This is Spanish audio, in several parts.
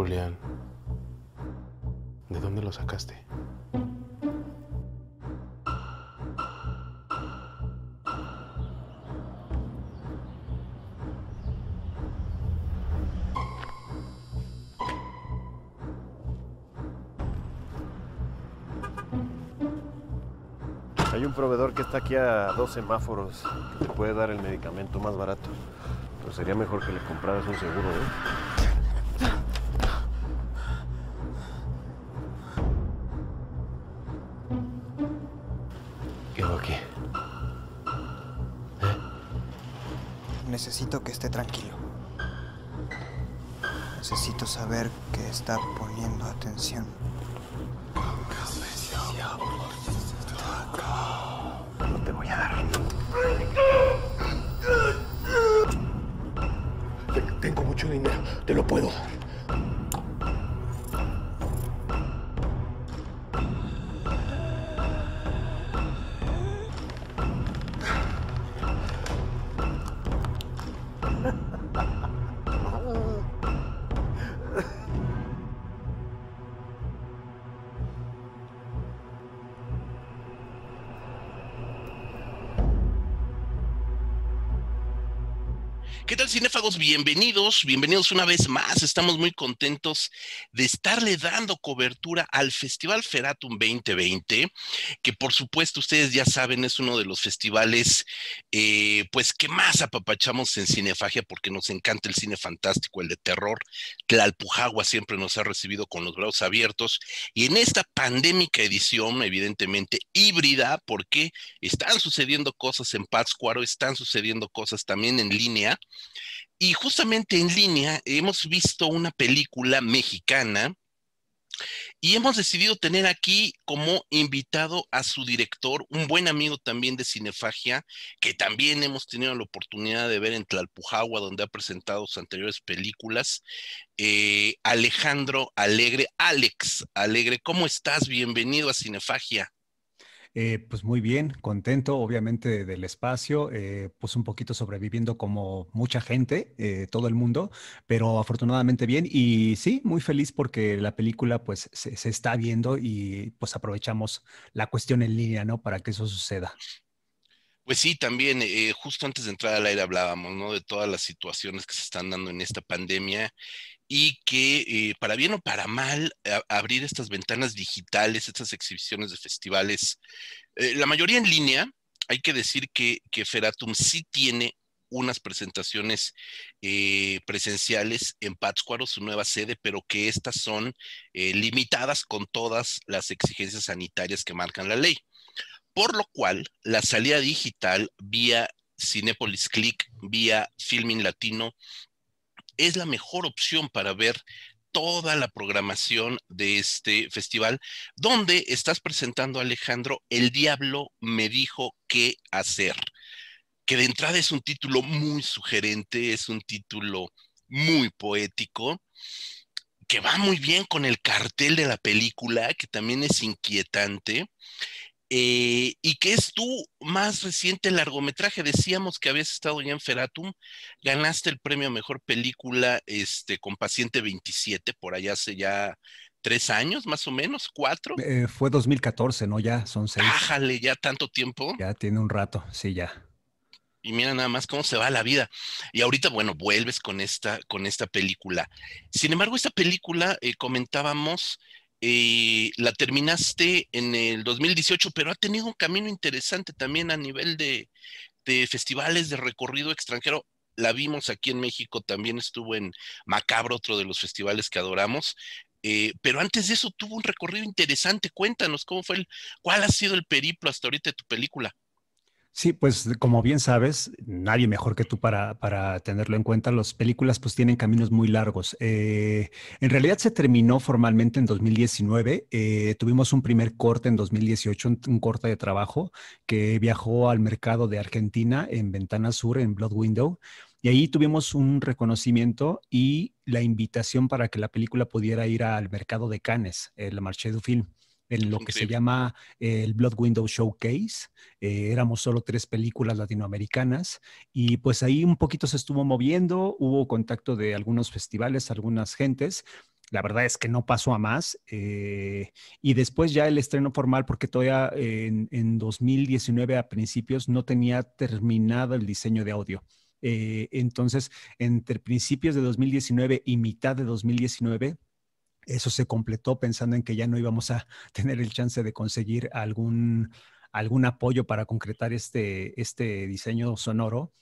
Julián, ¿de dónde lo sacaste? Hay un proveedor que está aquí a dos semáforos que te puede dar el medicamento más barato. Pero sería mejor que le compraras un seguro, ¿eh? que esté tranquilo. Necesito saber que está poniendo atención. bienvenidos, bienvenidos una vez más. Estamos muy contentos de estarle dando cobertura al Festival Feratum 2020, que por supuesto ustedes ya saben es uno de los festivales eh, pues que más apapachamos en cinefagia porque nos encanta el cine fantástico, el de terror. Tlalpujagua siempre nos ha recibido con los brazos abiertos y en esta pandémica edición, evidentemente híbrida, porque están sucediendo cosas en Pátzcuaro, están sucediendo cosas también en línea, y justamente en línea hemos visto una película mexicana y hemos decidido tener aquí como invitado a su director, un buen amigo también de Cinefagia, que también hemos tenido la oportunidad de ver en Tlalpujagua, donde ha presentado sus anteriores películas, eh, Alejandro Alegre. Alex Alegre, ¿cómo estás? Bienvenido a Cinefagia. Eh, pues muy bien, contento obviamente del espacio, eh, pues un poquito sobreviviendo como mucha gente, eh, todo el mundo, pero afortunadamente bien y sí, muy feliz porque la película pues se, está viendo y pues aprovechamos la cuestión en línea, ¿no? Para que eso suceda. Pues sí, también, justo antes de entrar al aire hablábamos, ¿no? De todas las situaciones que se están dando en esta pandemia y que eh, para bien o para mal abrir estas ventanas digitales, estas exhibiciones de festivales, eh, la mayoría en línea, hay que decir que, Feratum sí tiene unas presentaciones eh, presenciales en Pátzcuaro, su nueva sede, pero que estas son limitadas con todas las exigencias sanitarias que marcan la ley. Por lo cual, la salida digital vía Cinepolis Click, vía Filming Latino es la mejor opción para ver toda la programación de este festival, donde estás presentando, Alejandro, El Diablo me dijo qué hacer, que de entrada es un título muy sugerente, es un título muy poético, que va muy bien con el cartel de la película, que también es inquietante, eh, y qué es tu más reciente largometraje. Decíamos que habías estado ya en Feratum, ganaste el premio a Mejor Película este, con Paciente 27, por allá hace ya tres años, más o menos, cuatro. Eh, fue 2014, ¿no? Ya son seis. Ájale, ya tanto tiempo. Ya tiene un rato, sí, ya. Y mira nada más cómo se va la vida. Y ahorita, bueno, vuelves con esta, con esta película. Sin embargo, esta película, eh, comentábamos, y eh, la terminaste en el 2018, pero ha tenido un camino interesante también a nivel de, festivales de recorrido extranjero la vimos aquí en México, también estuvo en Macabro, otro de los festivales que adoramos. Eh, pero antes de eso tuvo un recorrido interesante. Cuéntanos cómo fue el, cuál ha sido el periplo hasta ahorita de tu película. Sí, pues como bien sabes, nadie mejor que tú para, tenerlo en cuenta, las películas pues tienen caminos muy largos. Eh, en realidad se terminó formalmente en 2019, eh, tuvimos un primer corte en 2018, un, corte de trabajo que viajó al mercado de Argentina en Ventana Sur, en Blood Window, y ahí tuvimos un reconocimiento y la invitación para que la película pudiera ir al mercado de Cannes, eh, la Marché du Film en lo que se llama el Blood Window Showcase. Eh, éramos solo tres películas latinoamericanas y pues ahí un poquito se estuvo moviendo, hubo contacto de algunos festivales, algunas gentes, la verdad es que no pasó a más. Eh, y después ya el estreno formal, porque todavía en, 2019 a principios no tenía terminado el diseño de audio. Eh, entonces, entre principios de 2019 y mitad de 2019 eso se completó pensando en que ya no íbamos a tener el chance de conseguir algún, apoyo para concretar este, este diseño sonoro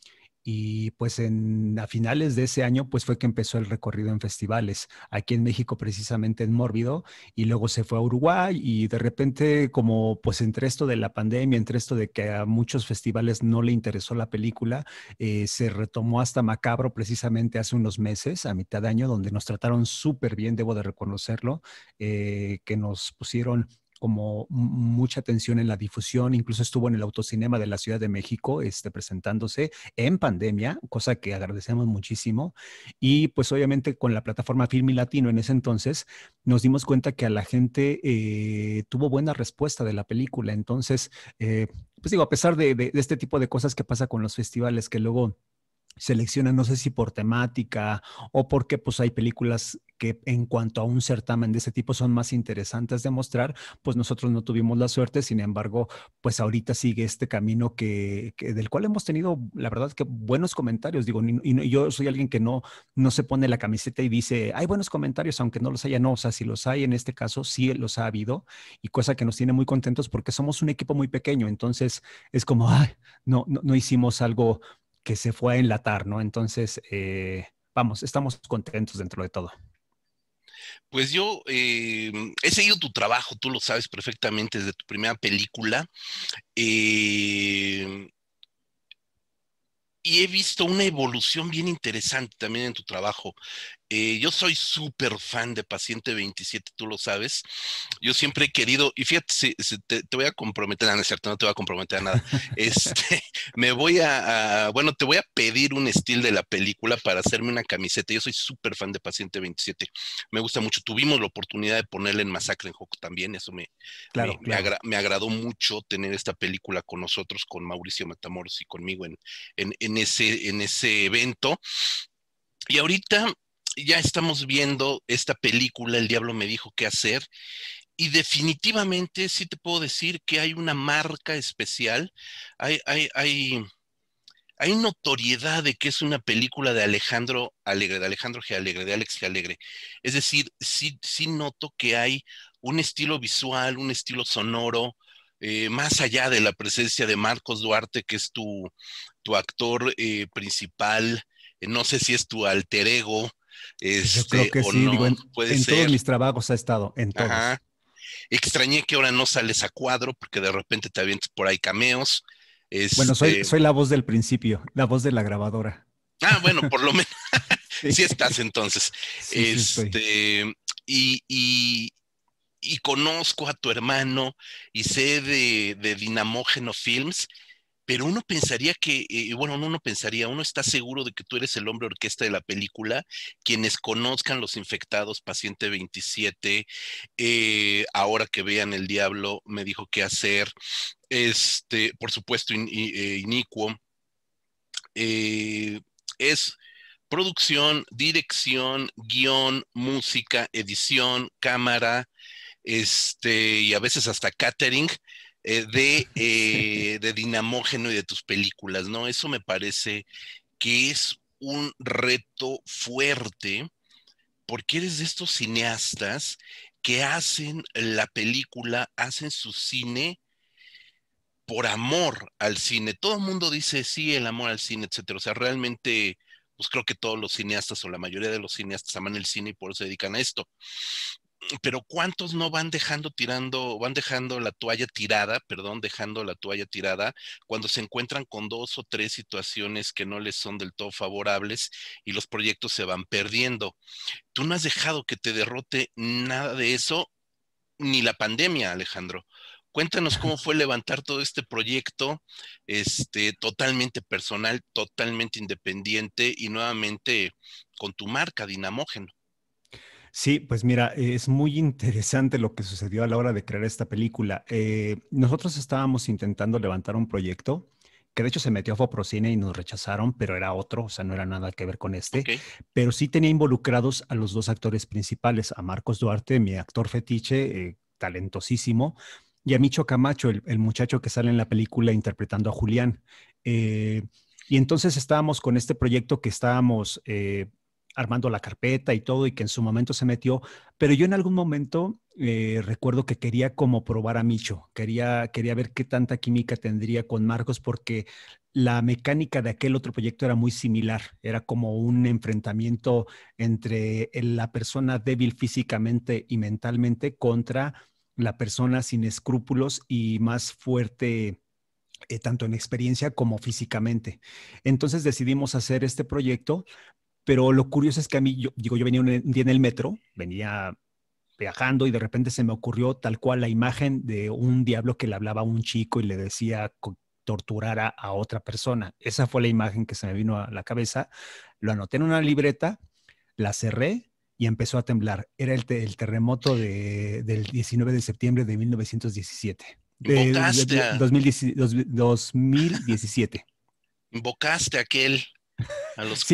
y pues en, a finales de ese año pues fue que empezó el recorrido en festivales, aquí en México precisamente en Mórbido y luego se fue a Uruguay y de repente como pues entre esto de la pandemia, entre esto de que a muchos festivales no le interesó la película, eh, se retomó hasta Macabro precisamente hace unos meses, a mitad de año, donde nos trataron súper bien, debo de reconocerlo, eh, que nos pusieron como mucha atención en la difusión, incluso estuvo en el autocinema de la Ciudad de México este, presentándose en pandemia, cosa que agradecemos muchísimo. Y pues obviamente con la plataforma Film Latino en ese entonces nos dimos cuenta que a la gente eh, tuvo buena respuesta de la película. Entonces, eh, pues digo, a pesar de este tipo de cosas que pasa con los festivales que luego seleccionan, no sé si por temática o porque pues hay películas que en cuanto a un certamen de ese tipo son más interesantes de mostrar, pues nosotros no tuvimos la suerte, sin embargo, pues ahorita sigue este camino que, del cual hemos tenido, la verdad, que buenos comentarios, digo, y, yo soy alguien que no, no se pone la camiseta y dice, hay buenos comentarios, aunque no los haya, no, o sea, si los hay en este caso, sí los ha habido, y cosa que nos tiene muy contentos porque somos un equipo muy pequeño, entonces es como, no, no hicimos algo que se fue a enlatar, ¿no? Entonces, eh, vamos, estamos contentos dentro de todo. Pues yo eh, he seguido tu trabajo, tú lo sabes perfectamente desde tu primera película. Eh, y he visto una evolución bien interesante también en tu trabajo. Eh, yo soy súper fan de Paciente 27, tú lo sabes. Yo siempre he querido, y fíjate, te, voy a comprometer, no cierto, no te voy a comprometer a nada. Este, me voy a, bueno, te voy a pedir un estilo de la película para hacerme una camiseta. Yo soy súper fan de Paciente 27, me gusta mucho. Tuvimos la oportunidad de ponerle en Masacre en Joco también, eso me, me, agradó mucho tener esta película con nosotros, con Mauricio Matamoros y conmigo en, ese, en ese evento. Y ahorita ya estamos viendo esta película, El Diablo me dijo qué hacer, y definitivamente sí te puedo decir que hay una marca especial, hay, hay, notoriedad de que es una película de Alejandro Alegre, de Alejandro G. Alegre, de Alex G. Alegre. Es decir, sí, sí noto que hay un estilo visual, un estilo sonoro, eh, más allá de la presencia de Marcos Duarte, que es tu, actor eh, principal, eh, no sé si es tu alter ego, pues yo este, creo que en, todos mis trabajos ha estado, en todos. Extrañé que ahora no sales a cuadro, porque de repente te avientas por ahí cameos. Bueno, soy, este la voz del principio, la voz de la grabadora. Ah, bueno, por lo menos. sí. estás entonces. Este, y, y, conozco a tu hermano y sé de, de Dinamógeno Films pero uno pensaría que, eh, bueno, uno pensaría, uno está seguro de que tú eres el hombre orquesta de la película, quienes conozcan los infectados, paciente 27, eh, ahora que vean el diablo, me dijo qué hacer, este, por supuesto, eh, inicuo, es producción, dirección, guión, música, edición, cámara, este, y a veces hasta catering, eh, eh, de, Dinamógeno y de tus películas, ¿no? Eso me parece que es un reto fuerte porque eres de estos cineastas que hacen la película, hacen su cine por amor al cine. Todo el mundo dice sí, el amor al cine, etcétera. O sea, realmente, pues creo que todos los cineastas o la mayoría de los cineastas aman el cine y por eso se dedican a esto pero ¿cuántos no van dejando tirando, van dejando la toalla tirada, perdón, dejando la toalla tirada cuando se encuentran con dos o tres situaciones que no les son del todo favorables y los proyectos se van perdiendo? Tú no has dejado que te derrote nada de eso, ni la pandemia, Alejandro. Cuéntanos cómo fue levantar todo este proyecto, este, totalmente personal, totalmente independiente y nuevamente con tu marca Dinamógeno. Sí, pues mira, es muy interesante lo que sucedió a la hora de crear esta película. Eh, nosotros estábamos intentando levantar un proyecto que de hecho se metió a Foprocine y nos rechazaron, pero era otro, o sea, no era nada que ver con este, pero sí tenía involucrados a los dos actores principales, a Marcos Duarte, mi actor fetiche, eh, talentosísimo, y a Micho Camacho, el, muchacho que sale en la película interpretando a Julián. Eh, y entonces estábamos con este proyecto que estábamos armando la carpeta y todo y que en su momento se metió, pero yo en algún momento eh, recuerdo que quería como probar a Micho, quería, quería ver qué tanta química tendría con Marcos porque la mecánica de aquel otro proyecto era muy similar, era como un enfrentamiento entre la persona débil físicamente y mentalmente contra la persona sin escrúpulos y más fuerte eh, tanto en experiencia como físicamente. Entonces decidimos hacer este proyecto, pero lo curioso es que a mí, yo, digo, yo venía un, día en el metro, venía viajando y de repente se me ocurrió tal cual la imagen de un diablo que le hablaba a un chico y le decía torturara a otra persona. Esa fue la imagen que se me vino a la cabeza. Lo anoté en una libreta, la cerré y empezó a temblar. Era el, terremoto del 19 de septiembre de 1917. De, 2017. Invocaste a aquel. a los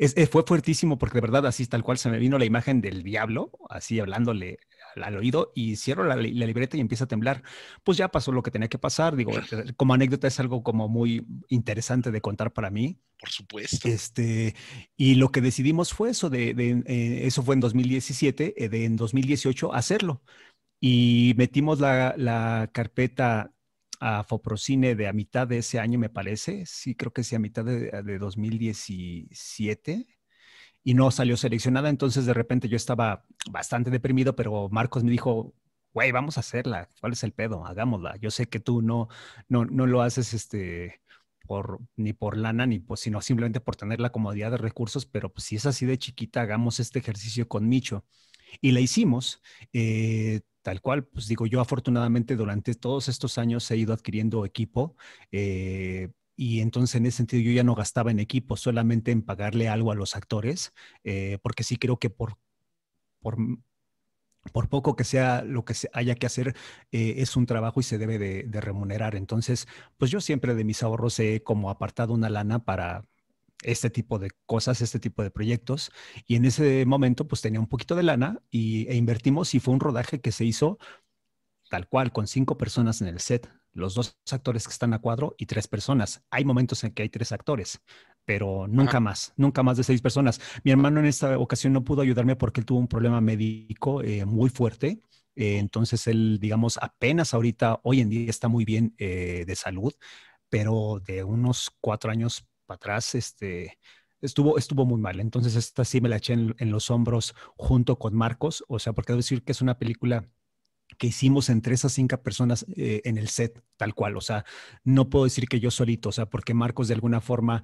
eh, fue fuertísimo porque de verdad así tal cual se me vino la imagen del diablo, así hablándole al, oído y cierro la, libreta y empieza a temblar. Pues ya pasó lo que tenía que pasar. Digo, eh, como anécdota es algo como muy interesante de contar para mí. Por supuesto. Este, y lo que decidimos fue eso, de, eh, eso fue en 2017, de en 2018 hacerlo. Y metimos la, la carpeta a Foprocine de a mitad de ese año, me parece. Sí, creo que sí, a mitad de, 2017. Y no salió seleccionada. Entonces, de repente yo estaba bastante deprimido, pero Marcos me dijo, güey, vamos a hacerla. ¿Cuál es el pedo? Hagámosla. Yo sé que tú no, no, no lo haces este, por, ni por lana, ni pues, sino simplemente por tener la comodidad de recursos, pero pues, si es así de chiquita, hagamos este ejercicio con Micho. Y la hicimos. Eh, Tal cual, pues digo, yo afortunadamente durante todos estos años he ido adquiriendo equipo. Eh, y entonces en ese sentido yo ya no gastaba en equipo, solamente en pagarle algo a los actores, eh, porque sí creo que por, por, poco que sea lo que haya que hacer, eh, es un trabajo y se debe de remunerar. Entonces, pues yo siempre de mis ahorros he como apartado una lana para este tipo de cosas, este tipo de proyectos. Y en ese momento, pues tenía un poquito de lana y, e invertimos y fue un rodaje que se hizo tal cual, con cinco personas en el set, los dos actores que están a cuadro y tres personas. Hay momentos en que hay tres actores, pero nunca más, nunca más de seis personas. Mi hermano en esta ocasión no pudo ayudarme porque él tuvo un problema médico eh, muy fuerte eh, entonces él, digamos, apenas ahorita, hoy en día está muy bien eh, de salud, pero de unos cuatro años para atrás, este, estuvo, estuvo muy mal. Entonces, esta sí me la eché en, los hombros junto con Marcos. O sea, porque debo decir que es una película que hicimos entre esas cinco personas eh, en el set, tal cual. O sea, no puedo decir que yo solito, o sea, porque Marcos de alguna forma.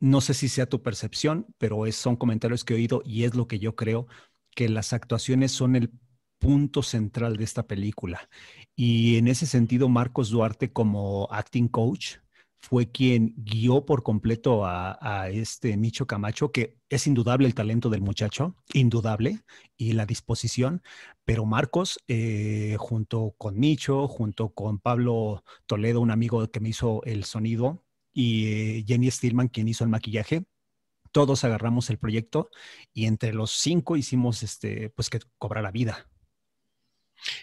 No sé si sea tu percepción, pero es, son comentarios que he oído y es lo que yo creo, que las actuaciones son el punto central de esta película. Y en ese sentido, Marcos Duarte como acting coach, fue quien guió por completo a, este Micho Camacho, que es indudable el talento del muchacho, indudable, y la disposición, pero Marcos, eh, junto con Micho, junto con Pablo Toledo, un amigo que me hizo el sonido, y eh, Jenny Stillman, quien hizo el maquillaje, todos agarramos el proyecto y entre los cinco hicimos este, pues que la vida.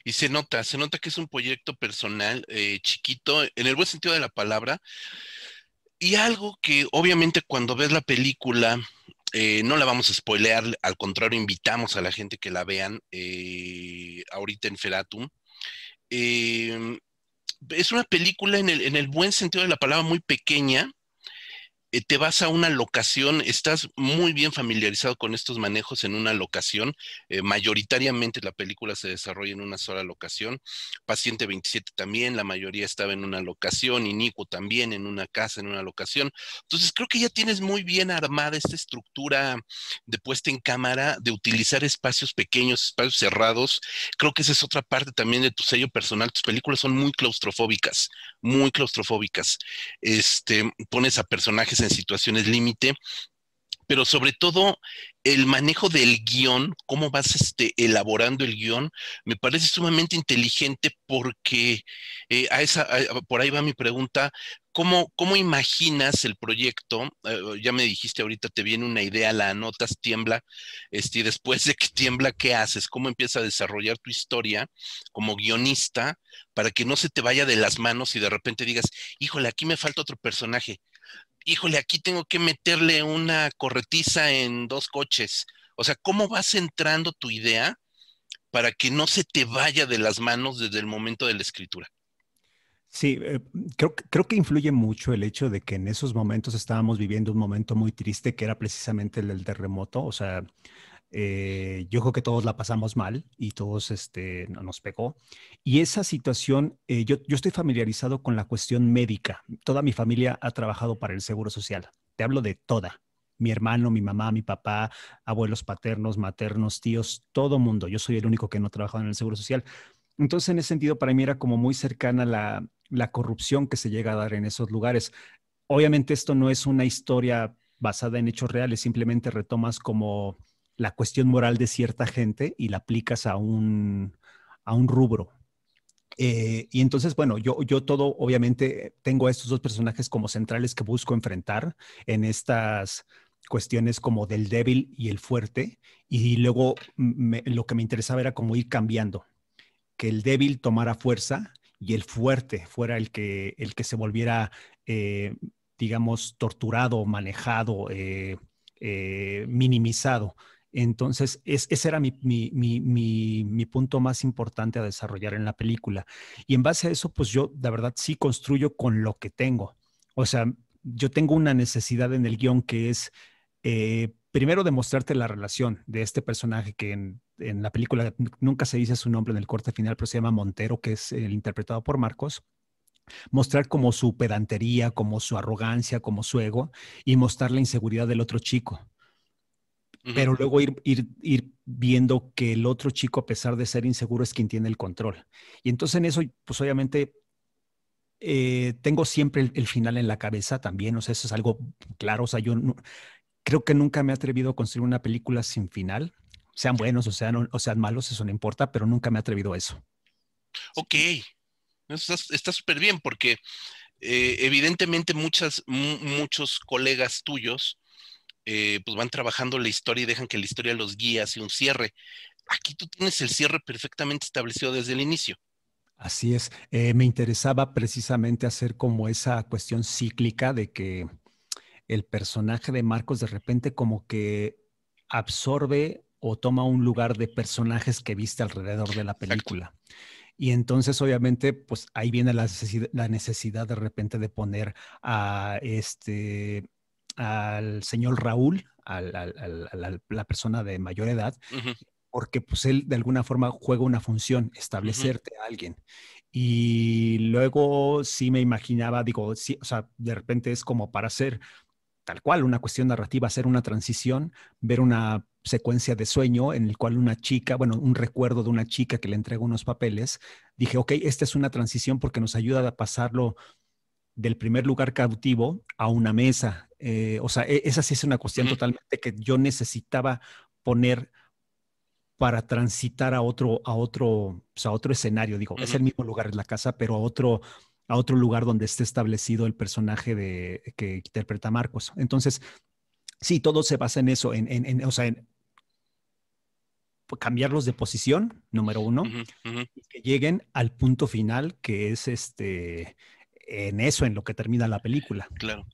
Y se nota, se nota que es un proyecto personal, eh, chiquito, en el buen sentido de la palabra. Y algo que obviamente cuando ves la película, eh, no la vamos a spoilear, al contrario, invitamos a la gente que la vean eh, ahorita en Feratum. Em, es una película en el buen sentido de la palabra muy pequeña, eh, te vas a una locación, estás muy bien familiarizado con estos manejos en una locación, eh, mayoritariamente la película se desarrolla en una sola locación, Paciente 27 también, la mayoría estaba en una locación, y también en una casa, en una locación. Entonces creo que ya tienes muy bien armada esta estructura de puesta en cámara, de utilizar espacios pequeños, espacios cerrados. Creo que esa es otra parte también de tu sello personal, tus películas son muy claustrofóbicas, muy claustrofóbicas. Este, pones a personajes en situaciones límite, pero sobre todo el manejo del guión, cómo vas este, elaborando el guión, me parece sumamente inteligente porque eh, a esa, por ahí va mi pregunta, ¿cómo, cómo imaginas el proyecto? Eh, ya me dijiste ahorita, te viene una idea, la anotas, tiembla, este, y después de que tiembla, ¿qué haces? ¿Cómo empiezas a desarrollar tu historia como guionista para que no se te vaya de las manos y de repente digas, híjole, aquí me falta otro personaje? híjole, aquí tengo que meterle una corretiza en dos coches. O sea, ¿cómo vas entrando tu idea para que no se te vaya de las manos desde el momento de la escritura? Sí, eh, creo, creo, que influye mucho el hecho de que en esos momentos estábamos viviendo un momento muy triste que era precisamente el del terremoto. O sea, eh, yo creo que todos la pasamos mal y todos este, nos pegó. Y esa situación, eh, yo, yo estoy familiarizado con la cuestión médica. Toda mi familia ha trabajado para el Seguro Social. Te hablo de toda mi hermano, mi mamá, mi papá, abuelos paternos, maternos, tíos, todo mundo. Yo soy el único que no trabajado en el Seguro Social. Entonces, en ese sentido, para mí era como muy cercana la, la corrupción que se llega a dar en esos lugares. Obviamente, esto no es una historia basada en hechos reales, simplemente retomas como la cuestión moral de cierta gente y la aplicas a un, rubro. Eh, y entonces, bueno, yo, todo, obviamente, tengo a estos dos personajes como centrales que busco enfrentar en estas cuestiones como del débil y el fuerte, y luego lo que me interesaba era como ir cambiando, que el débil tomara fuerza y el fuerte fuera el que, el que se volviera, eh, digamos, torturado, manejado, eh, minimizado. Entonces, ese era mi, punto más importante a desarrollar en la película. Y en base a eso, pues yo, la verdad, sí construyo con lo que tengo. O sea, yo tengo una necesidad en el guión que es, eh, primero, demostrarte la relación de este personaje que en, en la película nunca se dice su nombre en el corte final, pero se llama Montero, que es el interpretado por Marcos mostrar como su pedantería, como su arrogancia, como su ego y mostrar la inseguridad del otro chico pero luego ir, viendo que el otro chico, a pesar de ser inseguro, es quien tiene el control. Y entonces en eso, pues obviamente eh, tengo siempre el, final en la cabeza también, o sea, eso es algo claro, o sea, yo creo que nunca me he atrevido a construir una película sin final, sean buenos o sean, o sean malos, eso no importa, pero nunca me he atrevido a eso. Ok, está súper bien porque eh, evidentemente muchas, muchos colegas tuyos eh, pues van trabajando la historia y dejan que la historia los guíe hacia un cierre. Aquí tú tienes el cierre perfectamente establecido desde el inicio. Así es. Eh, me interesaba precisamente hacer como esa cuestión cíclica de que el personaje de Marcos de repente como que absorbe o toma un lugar de personajes que viste alrededor de la película. Y entonces, obviamente, pues ahí viene la necesidad, de repente de poner a este al señor Raúl, a la persona de mayor edad, porque pues él de alguna forma juega una función, establecerte a alguien. Y luego sí me imaginaba, digo, o sea, de repente es como para hacer tal cual una cuestión narrativa, hacer una transición, ver una secuencia de sueño en el cual una chica, bueno, un recuerdo de una chica que le entrega unos papeles, dije, ok, esta es una transición porque nos ayuda a pasarlo del primer lugar cautivo a una mesa, eh, o sea, e, esa sí es una cuestión totalmente que yo necesitaba poner para transitar a otro, a otro, a otro escenario. Digo, es el mismo lugar, en la casa, pero a otro, a otro lugar donde esté establecido el personaje de, que interpreta Marcos. Entonces, sí, todo se basa en eso, en, pues, cambiarlos de posición, número uno, y que lleguen al punto final que es este en eso, en lo que termina la película. Claro.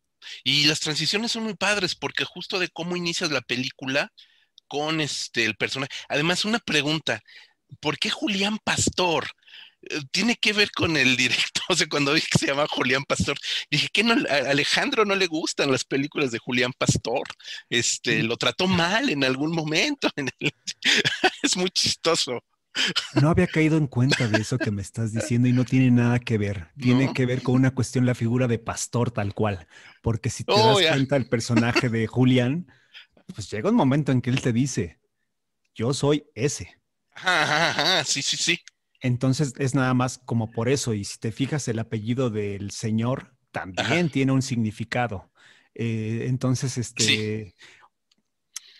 Y las transiciones son muy padres porque justo de cómo inicias la película con este, el personaje. Además, una pregunta, ¿por qué Julián Pastor? Eh, tiene que ver con el director. O sea, cuando dije que se llama Julián Pastor, dije que a Alejandro no le gustan las películas de Julián Pastor. Este, lo trató mal en algún momento. es muy chistoso. No había caído en cuenta de eso que me estás diciendo y no tiene nada que ver. Tiene que ver con una cuestión la figura de pastor tal cual, porque si te oh, das cuenta el personaje de Julián, pues llega un momento en que él te dice, yo soy ese. Ajá, sí, sí, sí. Entonces es nada más como por eso y si te fijas el apellido del señor también tiene un significado. Eh, entonces, este...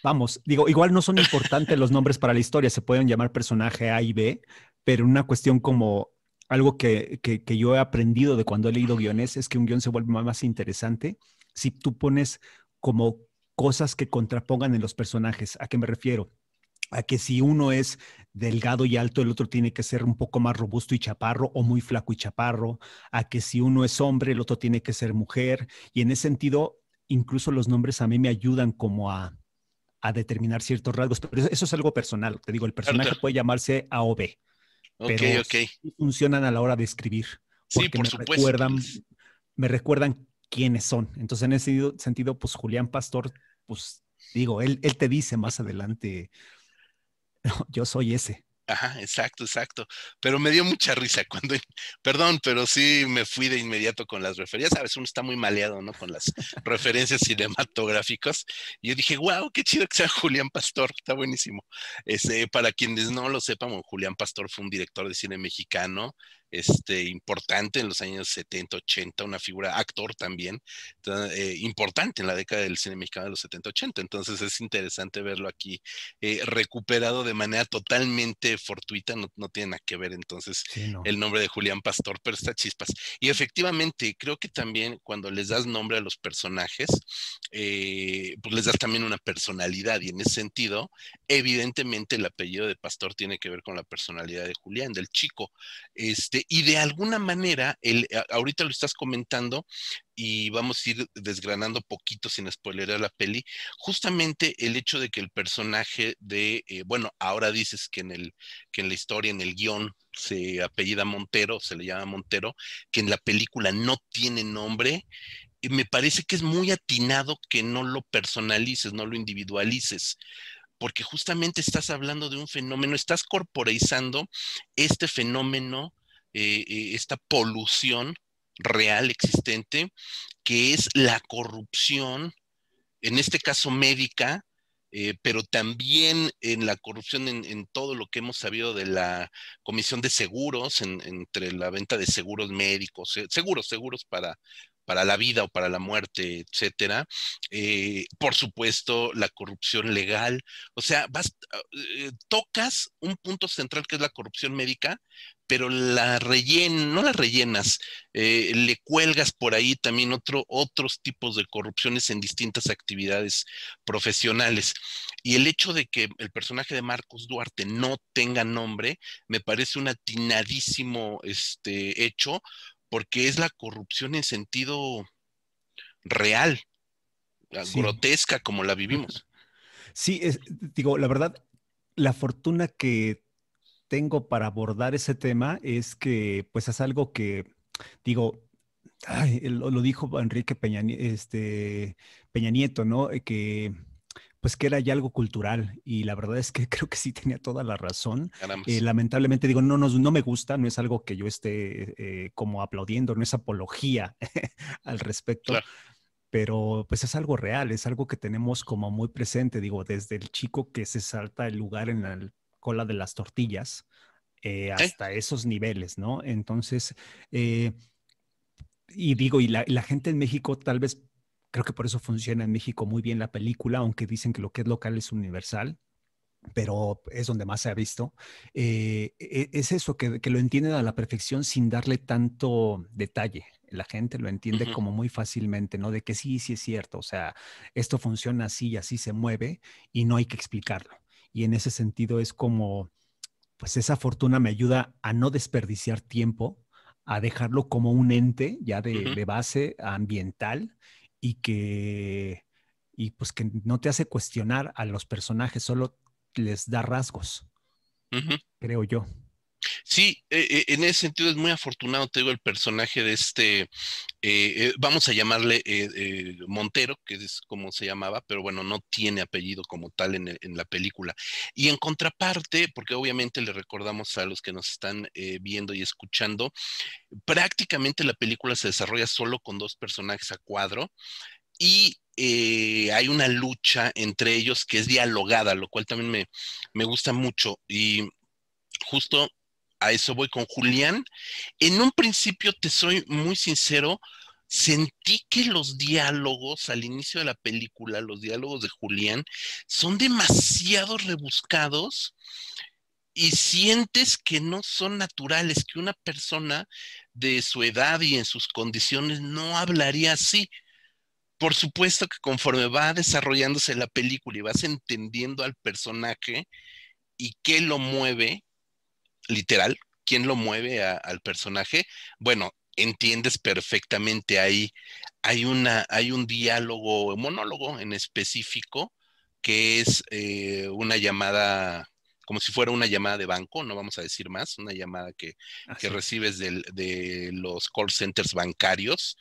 Vamos, digo, igual no son importantes los nombres para la historia, se pueden llamar personaje A y B, pero una cuestión como algo que, yo he aprendido de cuando he leído guiones es que un guión se vuelve más interesante si tú pones como cosas que contrapongan en los personajes. ¿A qué me refiero? a que si uno es delgado y alto, el otro tiene que ser un poco más robusto y chaparro o muy flaco y chaparro, a que si uno es hombre, el otro tiene que ser mujer. Y en ese sentido, incluso los nombres a mí me ayudan como a, a determinar ciertos rasgos, pero eso es algo personal. Te digo, el personaje puede llamarse A o B, pero funcionan a la hora de escribir, porque me recuerdan, me recuerdan quiénes son. Entonces, en ese sentido, pues Julián Pastor, pues digo, él, él te dice más adelante, yo soy ese. Ajá, exacto, exacto. Pero me dio mucha risa cuando, perdón, pero sí me fui de inmediato con las referencias. A veces uno está muy maleado, ¿no? Con las referencias cinematográficas. Y yo dije, wow, qué chido que sea Julián Pastor, está buenísimo. Ese para quienes no lo sepan, Julián Pastor fue un director de cine mexicano este, importante en los años 70, 80, una figura actor también, eh, importante en la década del cine mexicano de los 70, 80. Entonces es interesante verlo aquí eh, recuperado de manera totalmente fortuita, no, tiene nada que ver entonces el nombre de Julián Pastor, pero está chispas. Y efectivamente, creo que también cuando les das nombre a los personajes, eh, pues les das también una personalidad y en ese sentido, evidentemente el apellido de Pastor tiene que ver con la personalidad de Julián, del chico. Este, este, y de alguna manera, ahorita lo estás comentando y vamos a ir desgranando poquito sin spoiler a la peli, justamente el hecho de que el personaje de, eh, bueno, ahora dices que en, el, que en la historia, en el guión, se apellida Montero, se le llama Montero, que en la película no tiene nombre, me parece que es muy atinado que no lo personalices, no lo individualices porque justamente estás hablando de un fenómeno, estás corporeizando este fenómeno eh, eh, esta polución real existente, que es la corrupción, en este caso médica, eh, pero también en la corrupción en, todo lo que hemos sabido de la Comisión de Seguros, entre la venta de seguros médicos, seguros, seguros para, para la vida o para la muerte, etcétera. por supuesto, la corrupción legal. O sea, tocas un punto central que es la corrupción médica, pero la rellenas, no la rellenas, eh, le cuelgas por ahí también otro, otros tipos de corrupciones en distintas actividades profesionales. Y el hecho de que el personaje de Marcos Duarte no tenga nombre, me parece un atinadísimo este, hecho, porque es la corrupción en sentido real, ah, grotesca como la vivimos. Sí, es, digo, la verdad, la fortuna que tengo para abordar ese tema es que pues es algo que digo, lo, dijo Enrique Peña, este, Peña Nieto, ¿no? Eh, que pues que era ya algo cultural y la verdad es que creo que sí tenía toda la razón. Eh, lamentablemente digo, no, no, no me gusta, no es algo que yo esté eh, como aplaudiendo, no es apología al respecto. Pero pues es algo real, es algo que tenemos como muy presente, digo, desde el chico que se salta el lugar en el cola de las tortillas, eh, hasta esos niveles, ¿no? Entonces, eh, y digo, y la, gente en México tal vez, creo que por eso funciona en México muy bien la película, aunque dicen que lo que es local es universal, pero es donde más se ha visto, eh, e, es eso, que, lo entienden a la perfección sin darle tanto detalle. La gente lo entiende como muy fácilmente, ¿no? De que sí, sí es cierto, o sea, esto funciona así y así se mueve y no hay que explicarlo y en ese sentido es como, pues esa fortuna me ayuda a no desperdiciar tiempo, a dejarlo como un ente ya de, base ambiental y que, y pues que no te hace cuestionar a los personajes, solo les da rasgos, creo yo. Sí, eh, eh, en ese sentido es muy afortunado, te digo, el personaje de este, eh, vamos a llamarle Montero, que es como se llamaba, pero bueno, no tiene apellido como tal en, la película. Y en contraparte, porque obviamente le recordamos a los que nos están viendo y escuchando, prácticamente la película se desarrolla solo con dos personajes a cuadro. Y hay una lucha entre ellos que es dialogada, lo cual también me, me gusta mucho. Y justo a eso voy con Julián. En un principio, te soy muy sincero, sentí que los diálogos al inicio de la película, los diálogos de Julián, son demasiado rebuscados y sientes que no son naturales, que una persona de su edad y en sus condiciones no hablaría así. Por supuesto que conforme va desarrollándose la película y vas entendiendo al personaje y qué lo mueve, literal quién lo mueve al personaje, bueno, entiendes perfectamente ahí. Hay, una, hay un diálogo, monólogo en específico, que es eh, una llamada, como si fuera una llamada de banco, no vamos a decir más, una llamada que, recibes de los call centers bancarios,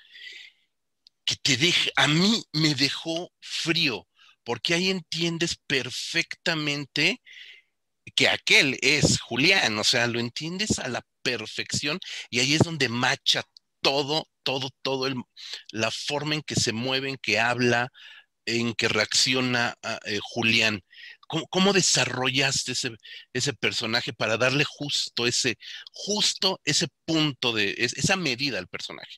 que te deja, a mí me dejó frío, porque ahí entiendes perfectamente que aquel es Julián, o sea, lo entiendes a la perfección y ahí es donde macha todo, todo, todo, el, la forma en que se mueve, en que habla, en que reacciona ah, eh, Julián. ¿Cómo, desarrollaste ese, ese personaje para darle justo ese, justo ese punto de, esa medida al personaje?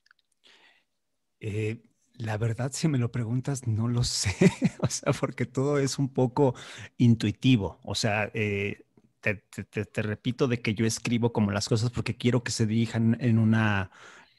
Eh, la verdad, si me lo preguntas, no lo sé, o sea, porque todo es un poco intuitivo, o sea, eh, te, repito de que yo escribo como las cosas porque quiero que se dirijan en una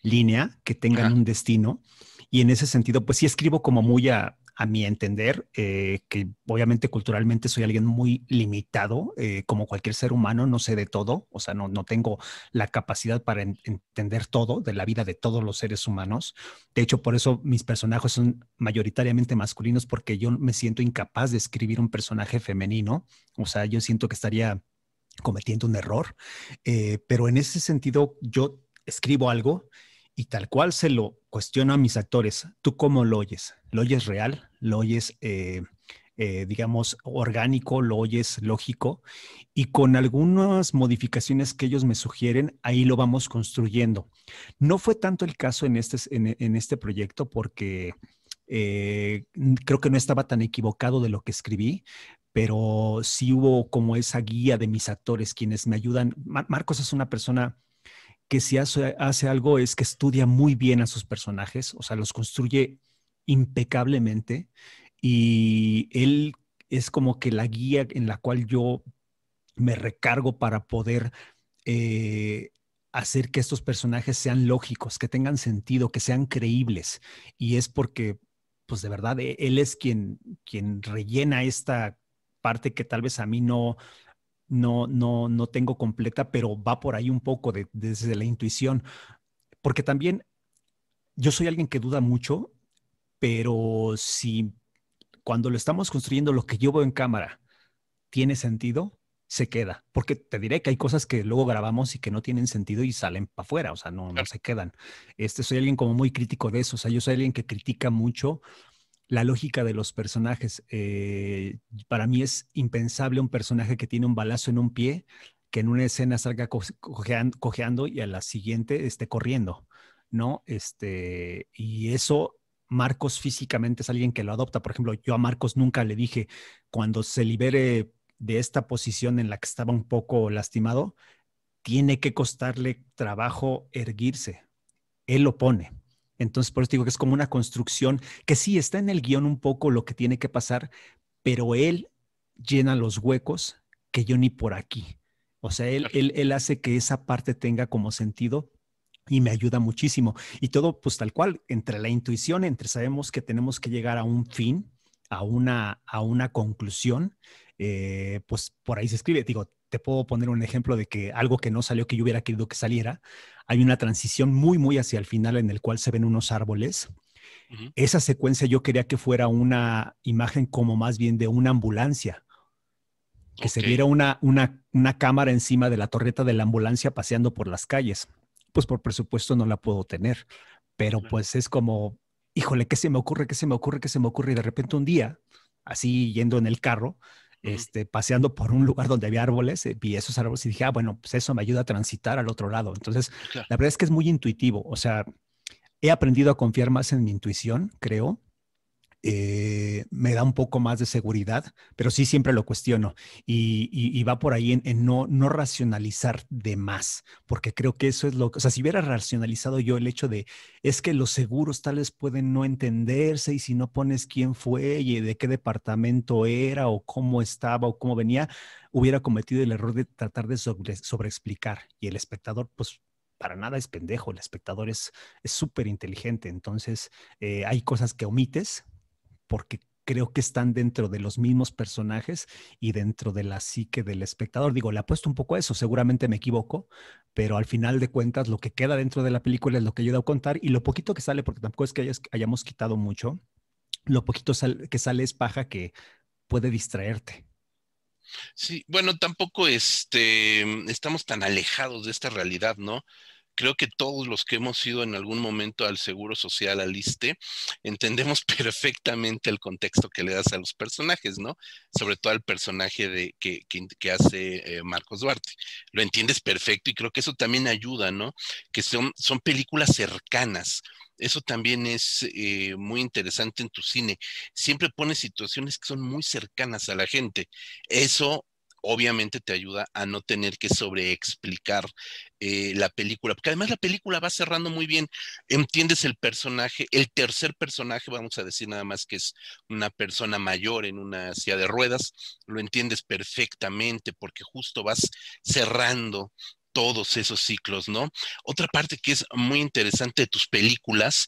línea, que tengan un destino. Y en ese sentido, pues sí escribo como muy a, a mi entender, eh, que obviamente culturalmente soy alguien muy limitado, eh, como cualquier ser humano, no sé de todo, o sea, no, no tengo la capacidad para entender todo de la vida de todos los seres humanos. De hecho, por eso mis personajes son mayoritariamente masculinos, porque yo me siento incapaz de escribir un personaje femenino, o sea, yo siento que estaría cometiendo un error, eh, pero en ese sentido yo escribo algo y tal cual se lo cuestiono a mis actores, ¿tú cómo lo oyes? ¿Lo oyes real? ¿Lo oyes, eh, eh, digamos, orgánico? ¿Lo oyes lógico? Y con algunas modificaciones que ellos me sugieren, ahí lo vamos construyendo. No fue tanto el caso en este, en, este proyecto porque... creo que no estaba tan equivocado de lo que escribí, pero sí hubo como esa guía de mis actores quienes me ayudan. Marcos es una persona que si hace, algo es que estudia muy bien a sus personajes, o sea, los construye impecablemente y él es como que la guía en la cual yo me recargo para poder eh, hacer que estos personajes sean lógicos, que tengan sentido, que sean creíbles. Y es porque, pues de verdad, e-, él es quien, quien rellena esta parte que tal vez a mí no, no, no, no tengo completa, pero va por ahí un poco desde la intuición, porque también yo soy alguien que duda mucho, pero si cuando lo estamos construyendo, lo que yo veo en cámara tiene sentido, se queda. Porque te diré que hay cosas que luego grabamos y que no tienen sentido y salen para afuera, o sea, no, se quedan. Este, soy alguien como muy crítico de eso, o sea, yo soy alguien que critica mucho la lógica de los personajes. Eh, para mí es impensable un personaje que tiene un balazo en un pie, que en una escena salga cojeando, y a la siguiente esté corriendo, ¿no? Este, y eso Marcos físicamente es alguien que lo adopta. Por ejemplo, yo a Marcos nunca le dije, cuando se libere de esta posición en la que estaba un poco lastimado, tiene que costarle trabajo erguirse. Él lo pone. Entonces, por eso digo que es como una construcción que sí está en el guión un poco lo que tiene que pasar, pero él llena los huecos que yo ni por aquí. O sea, él, hace que esa parte tenga como sentido y me ayuda muchísimo. Y todo, pues tal cual, entre la intuición, entre sabemos que tenemos que llegar a un fin, a una, a una conclusión, eh, pues por ahí se escribe, digo, te puedo poner un ejemplo de que algo que no salió que yo hubiera querido que saliera, hay una transición muy, muy hacia el final en el cual se ven unos árboles. Esa secuencia yo quería que fuera una imagen como más bien de una ambulancia, que se viera una, una, una cámara encima de la torreta de la ambulancia paseando por las calles. Pues por presupuesto no la puedo tener, pero pues es como, híjole, ¿qué se me ocurre? ¿Qué se me ocurre? ¿Qué se me ocurre? Y de repente un día, así yendo en el carro, este, paseando por un lugar donde había árboles, eh, vi esos árboles y dije, ah, bueno, pues eso me ayuda a transitar al otro lado. Entonces, la verdad es que es muy intuitivo, o sea, he aprendido a confiar más en mi intuición, creo, eh, me da un poco más de seguridad, pero sí siempre lo cuestiono y, va por ahí en, no, no racionalizar de más, porque creo que eso es lo que, o sea, si hubiera racionalizado yo el hecho de, es que los seguros tales pueden no entenderse y si no pones quién fue y de qué departamento era o cómo estaba o cómo venía, hubiera cometido el error de tratar de sobreexplicar y el espectador pues para nada es pendejo, el espectador es súper inteligente, entonces eh, hay cosas que omites porque creo que están dentro de los mismos personajes y dentro de la psique del espectador. Digo, le apuesto un poco a eso, seguramente me equivoco, pero al final de cuentas lo que queda dentro de la película es lo que ayuda a contar y lo poquito que sale, porque tampoco es que hayamos quitado mucho, lo poquito que sale es paja que puede distraerte. Sí, bueno, tampoco este, estamos tan alejados de esta realidad, ¿no? creo que todos los que hemos ido en algún momento al Seguro Social, al ISTE, entendemos perfectamente el contexto que le das a los personajes, ¿no? Sobre todo al personaje de, que, hace eh, Marcos Duarte. Lo entiendes perfecto y creo que eso también ayuda, ¿no? Que son, son películas cercanas. Eso también es eh, muy interesante en tu cine. Siempre pones situaciones que son muy cercanas a la gente. Eso obviamente te ayuda a no tener que sobreexplicar eh, la película, porque además la película va cerrando muy bien, entiendes el personaje, el tercer personaje, vamos a decir nada más que es una persona mayor en una silla de ruedas, lo entiendes perfectamente porque justo vas cerrando todos esos ciclos, ¿no? Otra parte que es muy interesante de tus películas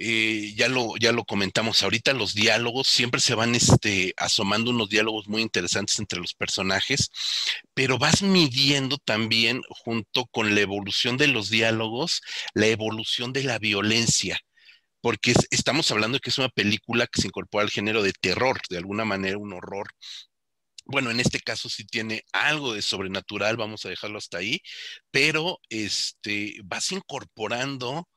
eh, ya, lo, ya lo comentamos ahorita, los diálogos, siempre se van este, asomando unos diálogos muy interesantes entre los personajes, pero vas midiendo también, junto con la evolución de los diálogos, la evolución de la violencia porque estamos hablando de que es una película que se incorpora al género de terror, de alguna manera un horror. Bueno, en este caso sí tiene algo de sobrenatural, vamos a dejarlo hasta ahí, pero este, vas incorporando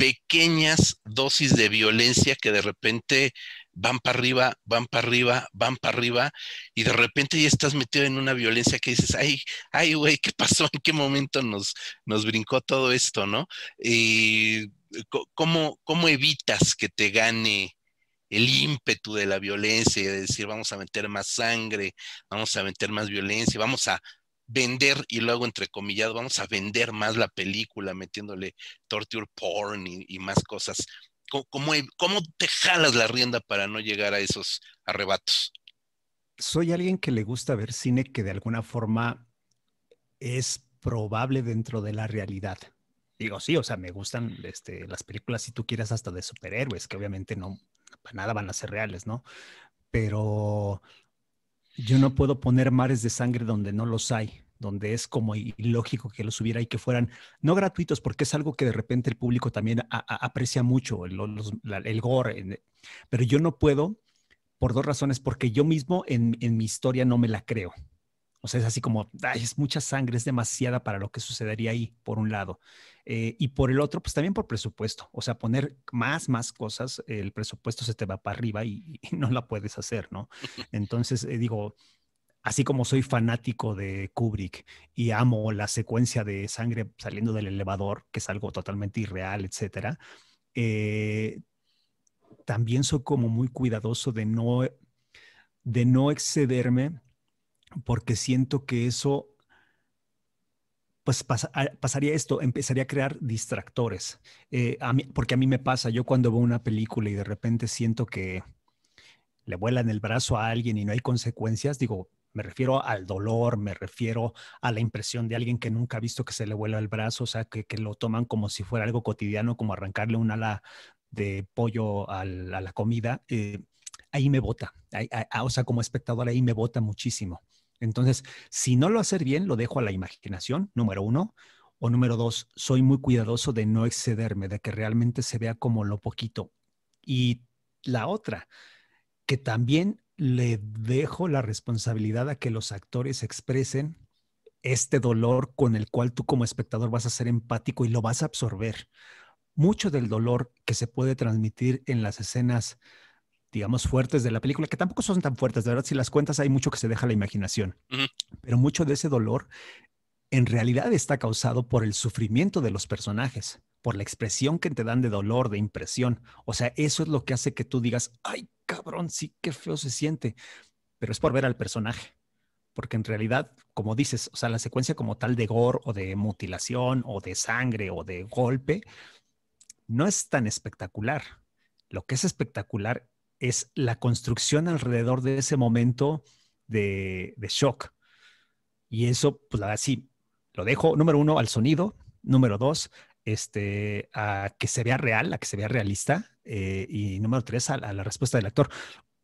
pequeñas dosis de violencia que de repente van para arriba, van para arriba, van para arriba, y de repente ya estás metido en una violencia que dices, ay, ay, güey, ¿qué pasó? ¿En qué momento nos, nos brincó todo esto, no? Y ¿cómo, cómo evitas que te gane el ímpetu de la violencia y de decir, vamos a meter más sangre, vamos a meter más violencia, vamos a, vender, y luego entre comillas, vamos a vender más la película metiéndole torture porn y, más cosas. ¿Cómo, ¿Cómo, te jalas la rienda para no llegar a esos arrebatos? Soy alguien que le gusta ver cine que de alguna forma es probable dentro de la realidad. Digo, sí, o sea, me gustan este, las películas, si tú quieres, hasta de superhéroes, que obviamente no, para nada van a ser reales, ¿no? Pero yo no puedo poner mares de sangre donde no los hay, donde es como ilógico que los hubiera y que fueran no gratuitos, porque es algo que de repente el público también aprecia mucho, el, gore, pero yo no puedo por dos razones, porque yo mismo en, mi historia no me la creo. O sea, es así como, es mucha sangre, es demasiada para lo que sucedería ahí, por un lado. Eh, y por el otro, pues también por presupuesto. O sea, poner más, más cosas, el presupuesto se te va para arriba y, no la puedes hacer, ¿no? Entonces, eh, digo, así como soy fanático de Kubrick y amo la secuencia de sangre saliendo del elevador, que es algo totalmente irreal, etcétera, eh, también soy como muy cuidadoso de no, de no excederme porque siento que eso pues ah, pasaría esto, empezaría a crear distractores. Eh, porque a mí me pasa, yo cuando veo una película y de repente siento que le vuela en el brazo a alguien y no hay consecuencias, digo, me refiero al dolor, me refiero a la impresión de alguien que nunca ha visto que se le vuela el brazo, o sea, que, lo toman como si fuera algo cotidiano, como arrancarle un ala de pollo a la comida. Eh, ahí me bota, ahí, o sea, como espectador ahí me bota muchísimo. Entonces, si no lo hacer bien, lo dejo a la imaginación, número uno. O número dos, soy muy cuidadoso de no excederme, de que realmente se vea como lo poquito. Y la otra, que también le dejo la responsabilidad a que los actores expresen este dolor con el cual tú como espectador vas a ser empático y lo vas a absorber. Mucho del dolor que se puede transmitir en las escenas digamos, fuertes de la película, que tampoco son tan fuertes, de verdad, si las cuentas hay mucho que se deja a la imaginación, pero mucho de ese dolor en realidad está causado por el sufrimiento de los personajes, por la expresión que te dan de dolor, de impresión. O sea, eso es lo que hace que tú digas, ay, cabrón, sí, qué feo se siente, pero es por ver al personaje. Porque en realidad, como dices, o sea, la secuencia como tal de gore o de mutilación o de sangre o de golpe no es tan espectacular. Lo que es espectacular es la construcción alrededor de ese momento de, shock. Y eso, pues así lo dejo, número uno, al sonido, número dos, este, a que se vea real, a que se vea realista, eh, y número tres, a, la respuesta del actor.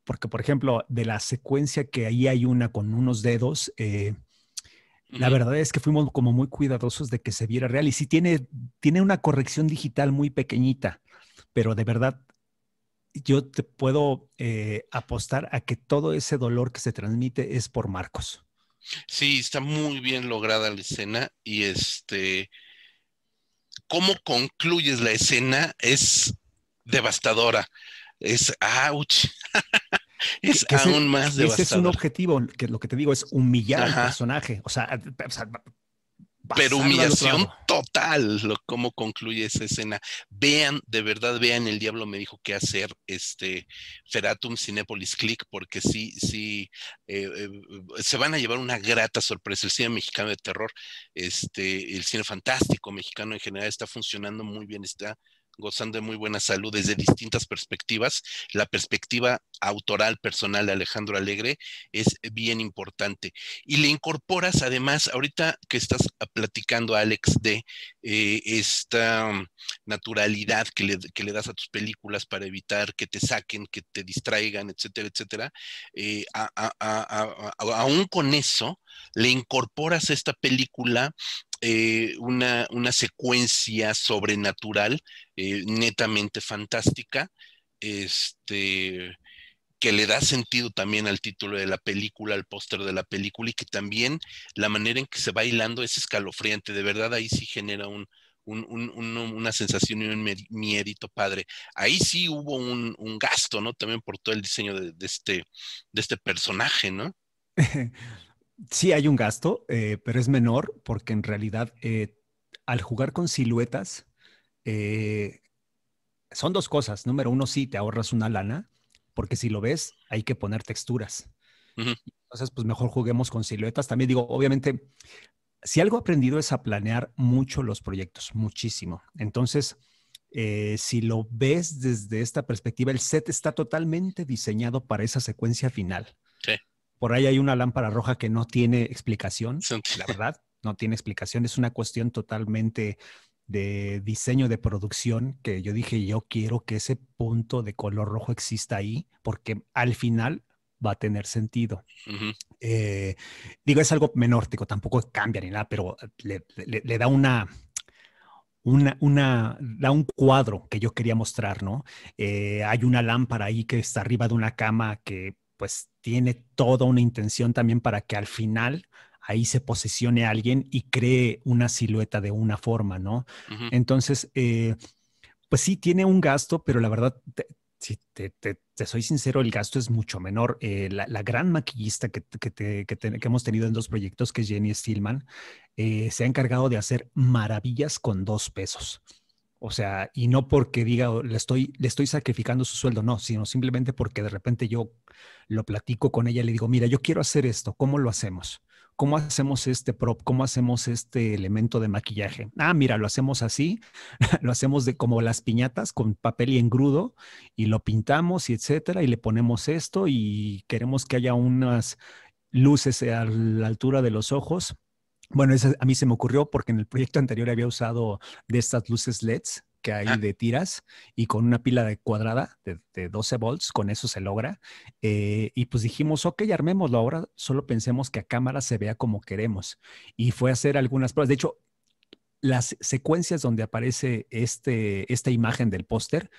Porque, por ejemplo, de la secuencia que ahí hay una con unos dedos, eh, la verdad es que fuimos como muy cuidadosos de que se viera real. Y sí tiene, tiene una corrección digital muy pequeñita, pero de verdad yo te puedo eh, apostar a que todo ese dolor que se transmite es por Marcos. Sí, está muy bien lograda la escena y este, cómo concluyes la escena es devastadora. Es, ouch. es aún más devastadora. Ese es un objetivo, que lo que te digo es humillar al personaje. O sea, o sea pero humillación total cómo concluye esa escena. Vean, de verdad, vean, el diablo me dijo qué hacer, este, Feratum Cinepolis Click, porque sí, sí, eh, eh, se van a llevar una grata sorpresa. El cine mexicano de terror, este, el cine fantástico mexicano en general está funcionando muy bien, está gozando de muy buena salud desde distintas perspectivas. La perspectiva autoral personal de Alejandro Alegre es bien importante. Y le incorporas además, ahorita que estás platicando, Alex, de eh, esta mm, naturalidad que le, das a tus películas para evitar que te saquen, que te distraigan, etcétera, etcétera, eh, aún con eso, le incorporas a esta película eh, una, secuencia sobrenatural eh, netamente fantástica, este, que le da sentido también al título de la película, al póster de la película y que también la manera en que se va hilando es escalofriante, de verdad ahí sí genera una sensación y un miedito padre. Ahí sí hubo un, gasto, ¿no? También por todo el diseño de, este, de este personaje, ¿no? sí hay un gasto, eh, pero es menor porque en realidad eh, al jugar con siluetas, eh, son dos cosas. Número uno, sí, te ahorras una lana, porque si lo ves, hay que poner texturas. Entonces, pues mejor juguemos con siluetas. También digo, obviamente, si algo aprendido es a planear mucho los proyectos, muchísimo. Entonces, si lo ves desde esta perspectiva, el set está totalmente diseñado para esa secuencia final. Sí. Por ahí hay una lámpara roja que no tiene explicación, la verdad, no tiene explicación. Es una cuestión totalmente de diseño de producción que yo dije, yo quiero que ese punto de color rojo exista ahí, porque al final va a tener sentido. Eh, digo, es algo menor, tampoco cambia ni nada, pero le, da una, una, una, da un cuadro que yo quería mostrar, ¿no? Eh, hay una lámpara ahí que está arriba de una cama que pues tiene toda una intención también para que al final ahí se posicione alguien y cree una silueta de una forma, ¿no? Entonces, eh, pues sí, tiene un gasto, pero la verdad, si te, soy sincero, el gasto es mucho menor. Eh, la, gran maquillista que, hemos tenido en dos proyectos, que es Jenny Stillman, eh, se ha encargado de hacer maravillas con dos pesos. O sea, y no porque diga, le estoy, le estoy sacrificando su sueldo, no, sino simplemente porque de repente yo lo platico con ella y le digo, mira, yo quiero hacer esto, ¿cómo lo hacemos? ¿Cómo hacemos este prop? ¿Cómo hacemos este elemento de maquillaje? Ah, mira, lo hacemos así, lo hacemos de como las piñatas con papel y engrudo y lo pintamos y etcétera y le ponemos esto y queremos que haya unas luces a la altura de los ojos bueno, a mí se me ocurrió porque en el proyecto anterior había usado de estas luces LEDs que hay ah. de tiras y con una pila de cuadrada de, 12 volts, con eso se logra. Eh, y pues dijimos, ok, armémoslo ahora, solo pensemos que a cámara se vea como queremos. Y fue a hacer algunas pruebas. De hecho, las secuencias donde aparece este, esta imagen del póster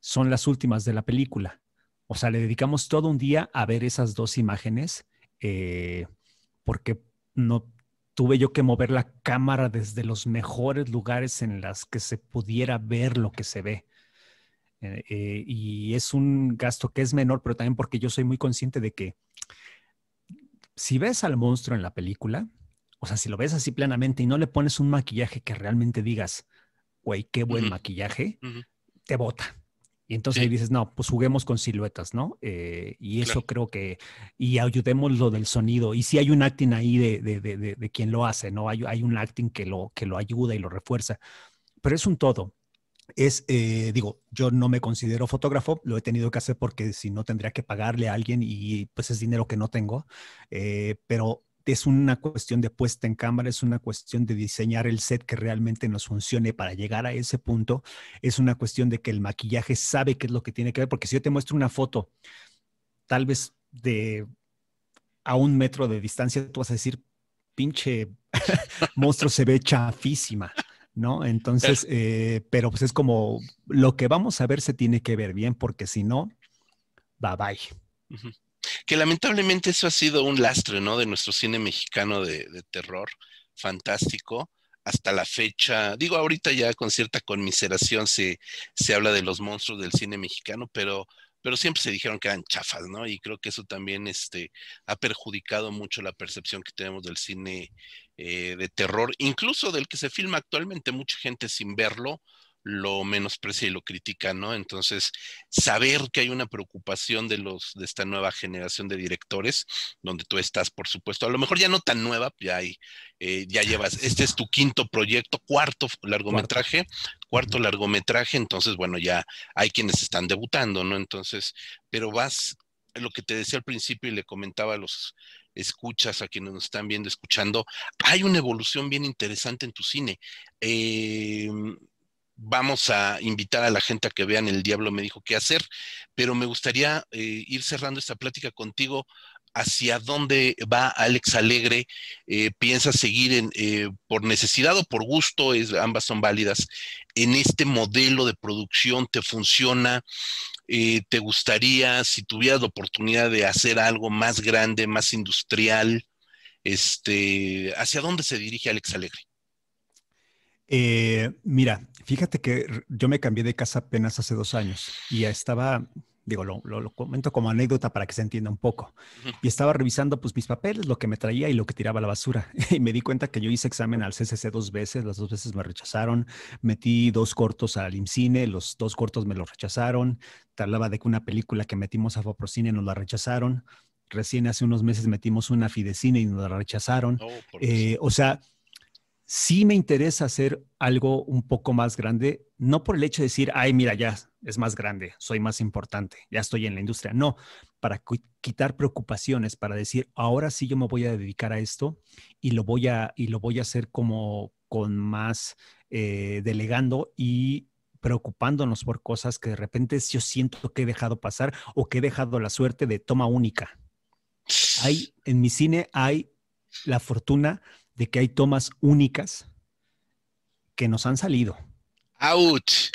son las últimas de la película. O sea, le dedicamos todo un día a ver esas dos imágenes eh, porque no tuve yo que mover la cámara desde los mejores lugares en las que se pudiera ver lo que se ve. Eh, eh, y es un gasto que es menor, pero también porque yo soy muy consciente de que si ves al monstruo en la película, o sea, si lo ves así plenamente y no le pones un maquillaje que realmente digas, güey, qué buen maquillaje, te bota. Y entonces dices, no, pues juguemos con siluetas, ¿no? Eh, y eso creo que, y ayudemos lo del sonido. Y si sí hay un acting ahí de, de, de, de, quien lo hace, ¿no? Hay, hay un acting que lo, que lo ayuda y lo refuerza. Pero es un todo es, eh, digo, yo no me considero fotógrafo, lo he tenido que hacer porque si no tendría que pagarle a alguien y pues es dinero que no tengo, eh, pero es una cuestión de puesta en cámara, es una cuestión de diseñar el set que realmente nos funcione para llegar a ese punto, es una cuestión de que el maquillaje sabe qué es lo que tiene que ver, porque si yo te muestro una foto, tal vez de a un metro de distancia, tú vas a decir, pinche monstruo se ve chafísima. ¿no? Entonces, eh, pero pues es como lo que vamos a ver se tiene que ver bien, porque si no, bye bye que lamentablemente eso ha sido un lastre, ¿no? De nuestro cine mexicano de, terror fantástico hasta la fecha. Digo, ahorita ya con cierta conmiseración se, se habla de los monstruos del cine mexicano, pero, pero siempre se dijeron que eran chafas, ¿no? Y creo que eso también este, ha perjudicado mucho la percepción que tenemos del cine eh, de terror, incluso del que se filma actualmente, mucha gente sin verlo lo menosprecia y lo critica, ¿no? Entonces, saber que hay una preocupación de los de esta nueva generación de directores, donde tú estás, por supuesto, a lo mejor ya no tan nueva, ya hay, eh, ya llevas, este es tu quinto proyecto, cuarto largometraje, cuarto. largometraje, entonces, bueno, ya hay quienes están debutando, ¿no? Entonces, pero vas lo que te decía al principio y le comentaba a los escuchas, a quienes nos están viendo, escuchando, hay una evolución bien interesante en tu cine. Eh, vamos a invitar a la gente a que vean El Diablo me dijo qué hacer, pero me gustaría eh, ir cerrando esta plática contigo hacia dónde va Alex Alegre, eh, piensa seguir eh, por necesidad o por gusto, ambas son válidas, en este modelo de producción, ¿te funciona? ¿Te gustaría, si tuvieras oportunidad de hacer algo más grande, más industrial, este, hacia dónde se dirige Alex Alegre? Eh, mira, fíjate que yo me cambié de casa apenas hace dos años y ya estaba, digo, lo, comento como anécdota para que se entienda un poco. Y estaba revisando pues mis papeles, lo que me traía y lo que tiraba a la basura. y me di cuenta que yo hice examen al CCC dos veces, las dos veces me rechazaron, metí dos cortos al IMCINE, los dos cortos me los rechazaron, te hablaba de que una película que metimos a Faprocine nos la rechazaron, recién hace unos meses metimos una Fidecine y nos la rechazaron. Oh, eh, o sea sí me interesa hacer algo un poco más grande, no por el hecho de decir, ay, mira, ya es más grande, soy más importante, ya estoy en la industria. No, para quitar preocupaciones, para decir, ahora sí yo me voy a dedicar a esto y lo voy a, y lo voy a hacer como con más eh, delegando y preocupándonos por cosas que de repente yo siento que he dejado pasar o que he dejado la suerte de toma única. Hay, en mi cine hay la fortuna de que hay tomas únicas que nos han salido. ¡Auch!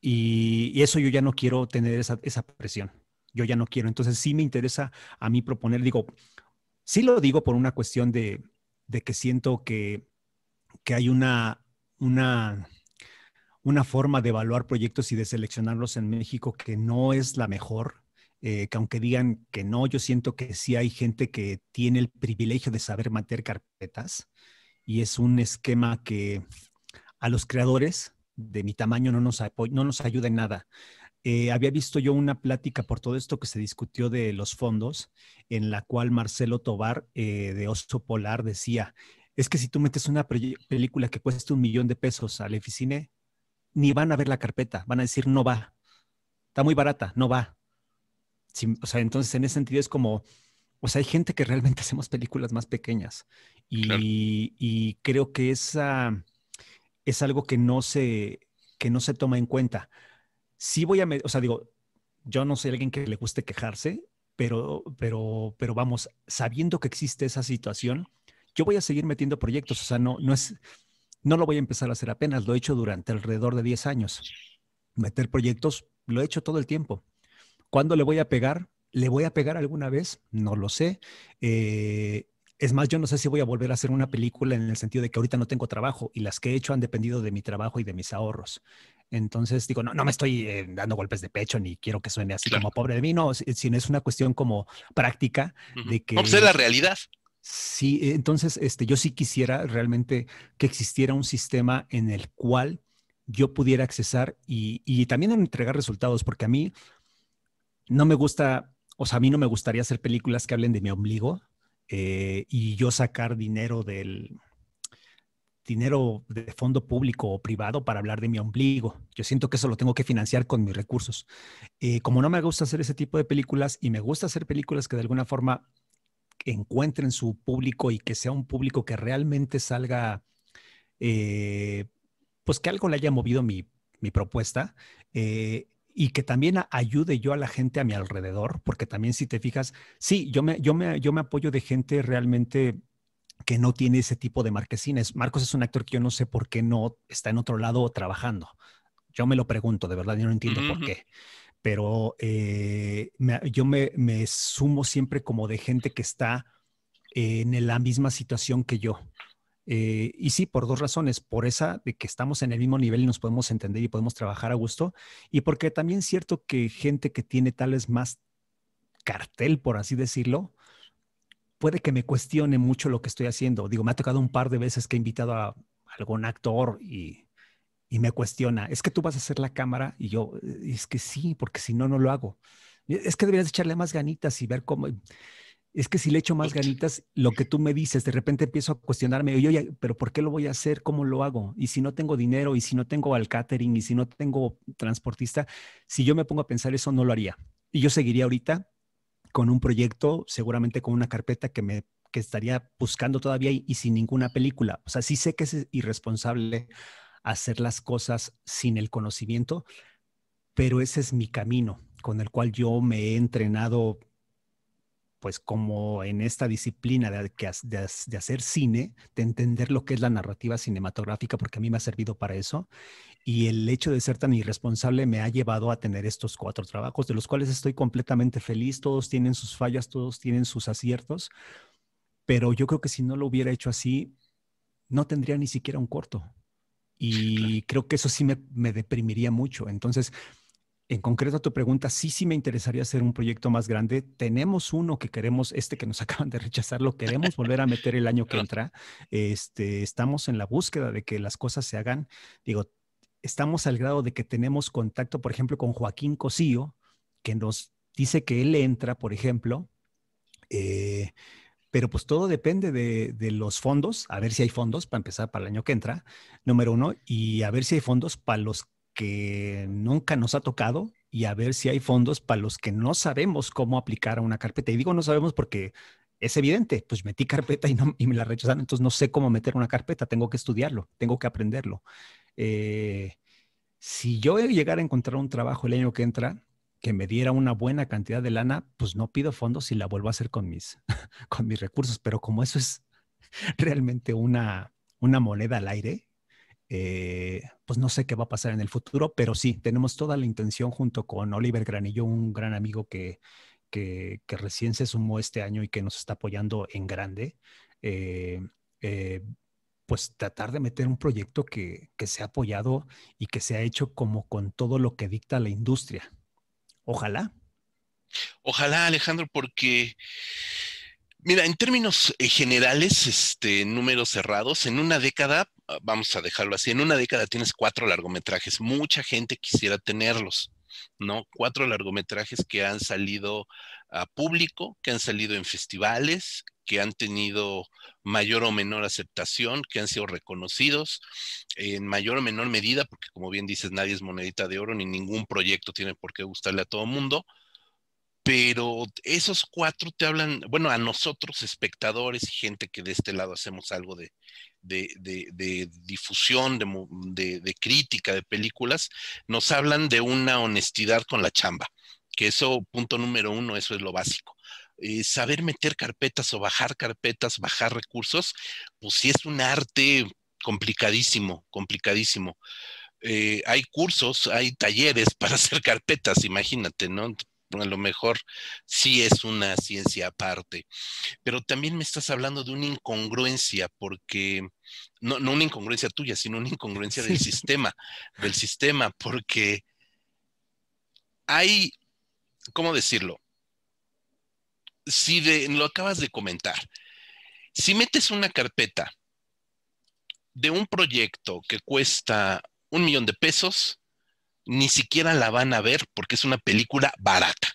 Y, eso yo ya no quiero tener esa, presión. Yo ya no quiero. Entonces sí me interesa a mí proponer, digo, sí lo digo por una cuestión de, que siento que, que hay una, una, una forma de evaluar proyectos y de seleccionarlos en México que no es la mejor eh, que aunque digan que no, yo siento que sí hay gente que tiene el privilegio de saber meter carpetas y es un esquema que a los creadores de mi tamaño no nos, no nos ayuda en nada. Eh, había visto yo una plática por todo esto que se discutió de los fondos, en la cual Marcelo Tobar eh, de Oso Polar decía, es que si tú metes una película que cuesta un millón de pesos al Eficine, ni van a ver la carpeta, van a decir no va, está muy barata, no va entonces en ese sentido es como, o sea, hay gente que realmente hacemos películas más pequeñas y, creo que esa es algo que no se, que no se toma en cuenta. Sí voy a, o sea, digo, yo no soy alguien que le guste quejarse, pero, pero, pero vamos, sabiendo que existe esa situación, yo voy a seguir metiendo proyectos, o sea, no, no es, no lo voy a empezar a hacer apenas, lo he hecho durante alrededor de 10 años. Meter proyectos, lo he hecho todo el tiempo. ¿Cuándo le voy a pegar? ¿Le voy a pegar alguna vez? No lo sé. Eh, es más, yo no sé si voy a volver a hacer una película en el sentido de que ahorita no tengo trabajo y las que he hecho han dependido de mi trabajo y de mis ahorros. Entonces digo, no, no me estoy eh, dando golpes de pecho ni quiero que suene así como pobre de mí, no, sino es una cuestión como práctica de pues, que... Observa la realidad. Sí, e, entonces este, yo sí quisiera realmente que existiera un sistema en el cual yo pudiera accesar y también entregar resultados, porque a mí no me gusta, o sea, a mí no me gustaría hacer películas que hablen de mi ombligo eh, y yo sacar dinero del dinero de fondo público o privado para hablar de mi ombligo. Yo siento que eso lo tengo que financiar con mis recursos. Eh, como no me gusta hacer ese tipo de películas y me gusta hacer películas que de alguna forma encuentren su público y que sea un público que realmente salga, eh, pues que algo le haya movido mi, propuesta, y que también ayude yo a la gente a mi alrededor, porque también si te fijas, sí, yo me, yo me, yo me apoyo de gente realmente que no tiene ese tipo de marquesines. Marcos es un actor que yo no sé por qué no está en otro lado trabajando. Yo me lo pregunto, de verdad, yo no entiendo por qué. Pero eh, yo me, me, sumo siempre como de gente que está eh, en la misma situación que yo. Eh, y sí, por dos razones. Por esa de que estamos en el mismo nivel y nos podemos entender y podemos trabajar a gusto. Y porque también es cierto que gente que tiene tales más cartel, por así decirlo, puede que me cuestione mucho lo que estoy haciendo. Digo, me ha tocado un par de veces que he invitado a algún actor y, y me cuestiona, es que tú vas a hacer la cámara y yo, es que sí, porque si no, no lo hago. Es que deberías echarle más ganitas y ver cómo es que si le echo más ganitas, lo que tú me dices, de repente empiezo a cuestionarme, oye, pero ¿por qué lo voy a hacer? ¿Cómo lo hago? Y si no tengo dinero, y si no tengo al catering, y si no tengo transportista, si yo me pongo a pensar eso, no lo haría. Y yo seguiría ahorita con un proyecto, seguramente con una carpeta que me que estaría buscando todavía y, y sin ninguna película. O sea, sí sé que es irresponsable hacer las cosas sin el conocimiento, pero ese es mi camino con el cual yo me he entrenado pues como en esta disciplina de, de, hacer cine, de entender lo que es la narrativa cinematográfica, porque a mí me ha servido para eso. Y el hecho de ser tan irresponsable me ha llevado a tener estos cuatro trabajos, de los cuales estoy completamente feliz. Todos tienen sus fallas, todos tienen sus aciertos. Pero yo creo que si no lo hubiera hecho así, no tendría ni siquiera un corto. Y creo que eso sí me, me deprimiría mucho. Entonces, en concreto a tu pregunta, sí, sí me interesaría hacer un proyecto más grande. Tenemos uno que queremos, este que nos acaban de rechazar, lo queremos volver a meter el año que entra. Este, estamos en la búsqueda de que las cosas se hagan. Digo, estamos al grado de que tenemos contacto, por ejemplo, con Joaquín Cosío, que nos dice que él entra, por ejemplo. Eh, pero pues todo depende de, de, los fondos, a ver si hay fondos para empezar para el año que entra, número uno, y a ver si hay fondos para los que nunca nos ha tocado y a ver si hay fondos para los que no sabemos cómo aplicar a una carpeta. Y digo no sabemos porque es evidente, pues metí carpeta y, no, y me la rechazaron, entonces no sé cómo meter una carpeta, tengo que estudiarlo, tengo que aprenderlo. Eh, si yo llegara a encontrar un trabajo el año que entra que me diera una buena cantidad de lana, pues no pido fondos y la vuelvo a hacer con mis, con mis recursos, pero como eso es realmente una, una moneda al aire, eh, pues no sé qué va a pasar en el futuro, pero sí, tenemos toda la intención junto con Oliver Granillo, un gran amigo que, que, recién se sumó este año y que nos está apoyando en grande, eh, eh, pues tratar de meter un proyecto que, que ha apoyado y que se ha hecho como con todo lo que dicta la industria. Ojalá. Ojalá, Alejandro, porque Mira, en términos eh, generales, este, números cerrados, en una década, ah, vamos a dejarlo así, en una década tienes cuatro largometrajes, mucha gente quisiera tenerlos, ¿no? Cuatro largometrajes que han salido a público, que han salido en festivales, que han tenido mayor o menor aceptación, que han sido reconocidos en mayor o menor medida, porque como bien dices, nadie es monedita de oro, ni ningún proyecto tiene por qué gustarle a todo el mundo, pero esos cuatro te hablan, bueno, a nosotros espectadores y gente que de este lado hacemos algo de, difusión, de, crítica de películas, nos hablan de una honestidad con la chamba, que eso, punto número uno, eso es lo básico. Eh, saber meter carpetas o bajar carpetas, bajar recursos, pues sí es un arte complicadísimo, complicadísimo. Eh, hay cursos, hay talleres para hacer carpetas, imagínate, ¿no? a lo mejor sí es una ciencia aparte, pero también me estás hablando de una incongruencia, porque no, una incongruencia tuya, sino una incongruencia del sistema, del sistema, porque hay, ¿cómo decirlo? Si de, lo acabas de comentar, si metes una carpeta de un proyecto que cuesta un millón de pesos, ni siquiera la van a ver porque es una película barata.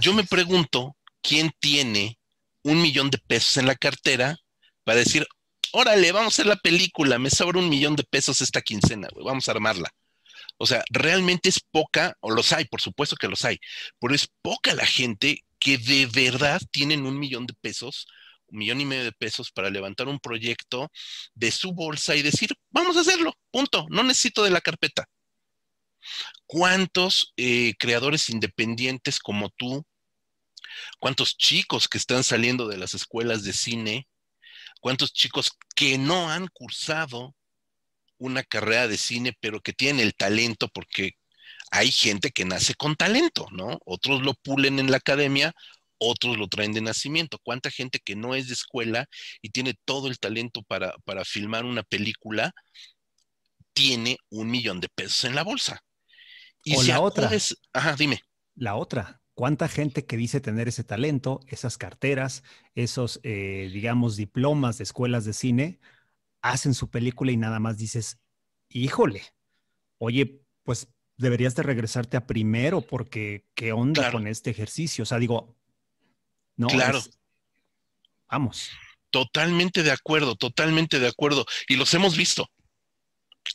Yo me pregunto quién tiene un millón de pesos en la cartera para decir, órale, vamos a hacer la película, me sobra un millón de pesos esta quincena, vamos a armarla. O sea, realmente es poca, o los hay, por supuesto que los hay, pero es poca la gente que de verdad tienen un millón de pesos, un millón y medio de pesos para levantar un proyecto de su bolsa y decir, vamos a hacerlo, punto, no necesito de la carpeta. ¿Cuántos eh, creadores independientes como tú, cuántos chicos que están saliendo de las escuelas de cine, cuántos chicos que no han cursado una carrera de cine, pero que tienen el talento porque hay gente que nace con talento, ¿no? Otros lo pulen en la academia, otros lo traen de nacimiento. ¿Cuánta gente que no es de escuela y tiene todo el talento para filmar una película tiene un millón de pesos en la bolsa? Y o la otra. Ajá, dime. La otra. ¿Cuánta gente que dice tener ese talento, esas carteras, esos, eh, digamos, diplomas de escuelas de cine, hacen su película y nada más dices, híjole, oye, pues deberías de regresarte a primero porque qué onda con este ejercicio. O sea, digo, no. Claro. vamos. Totalmente de acuerdo, totalmente de acuerdo. Y los hemos visto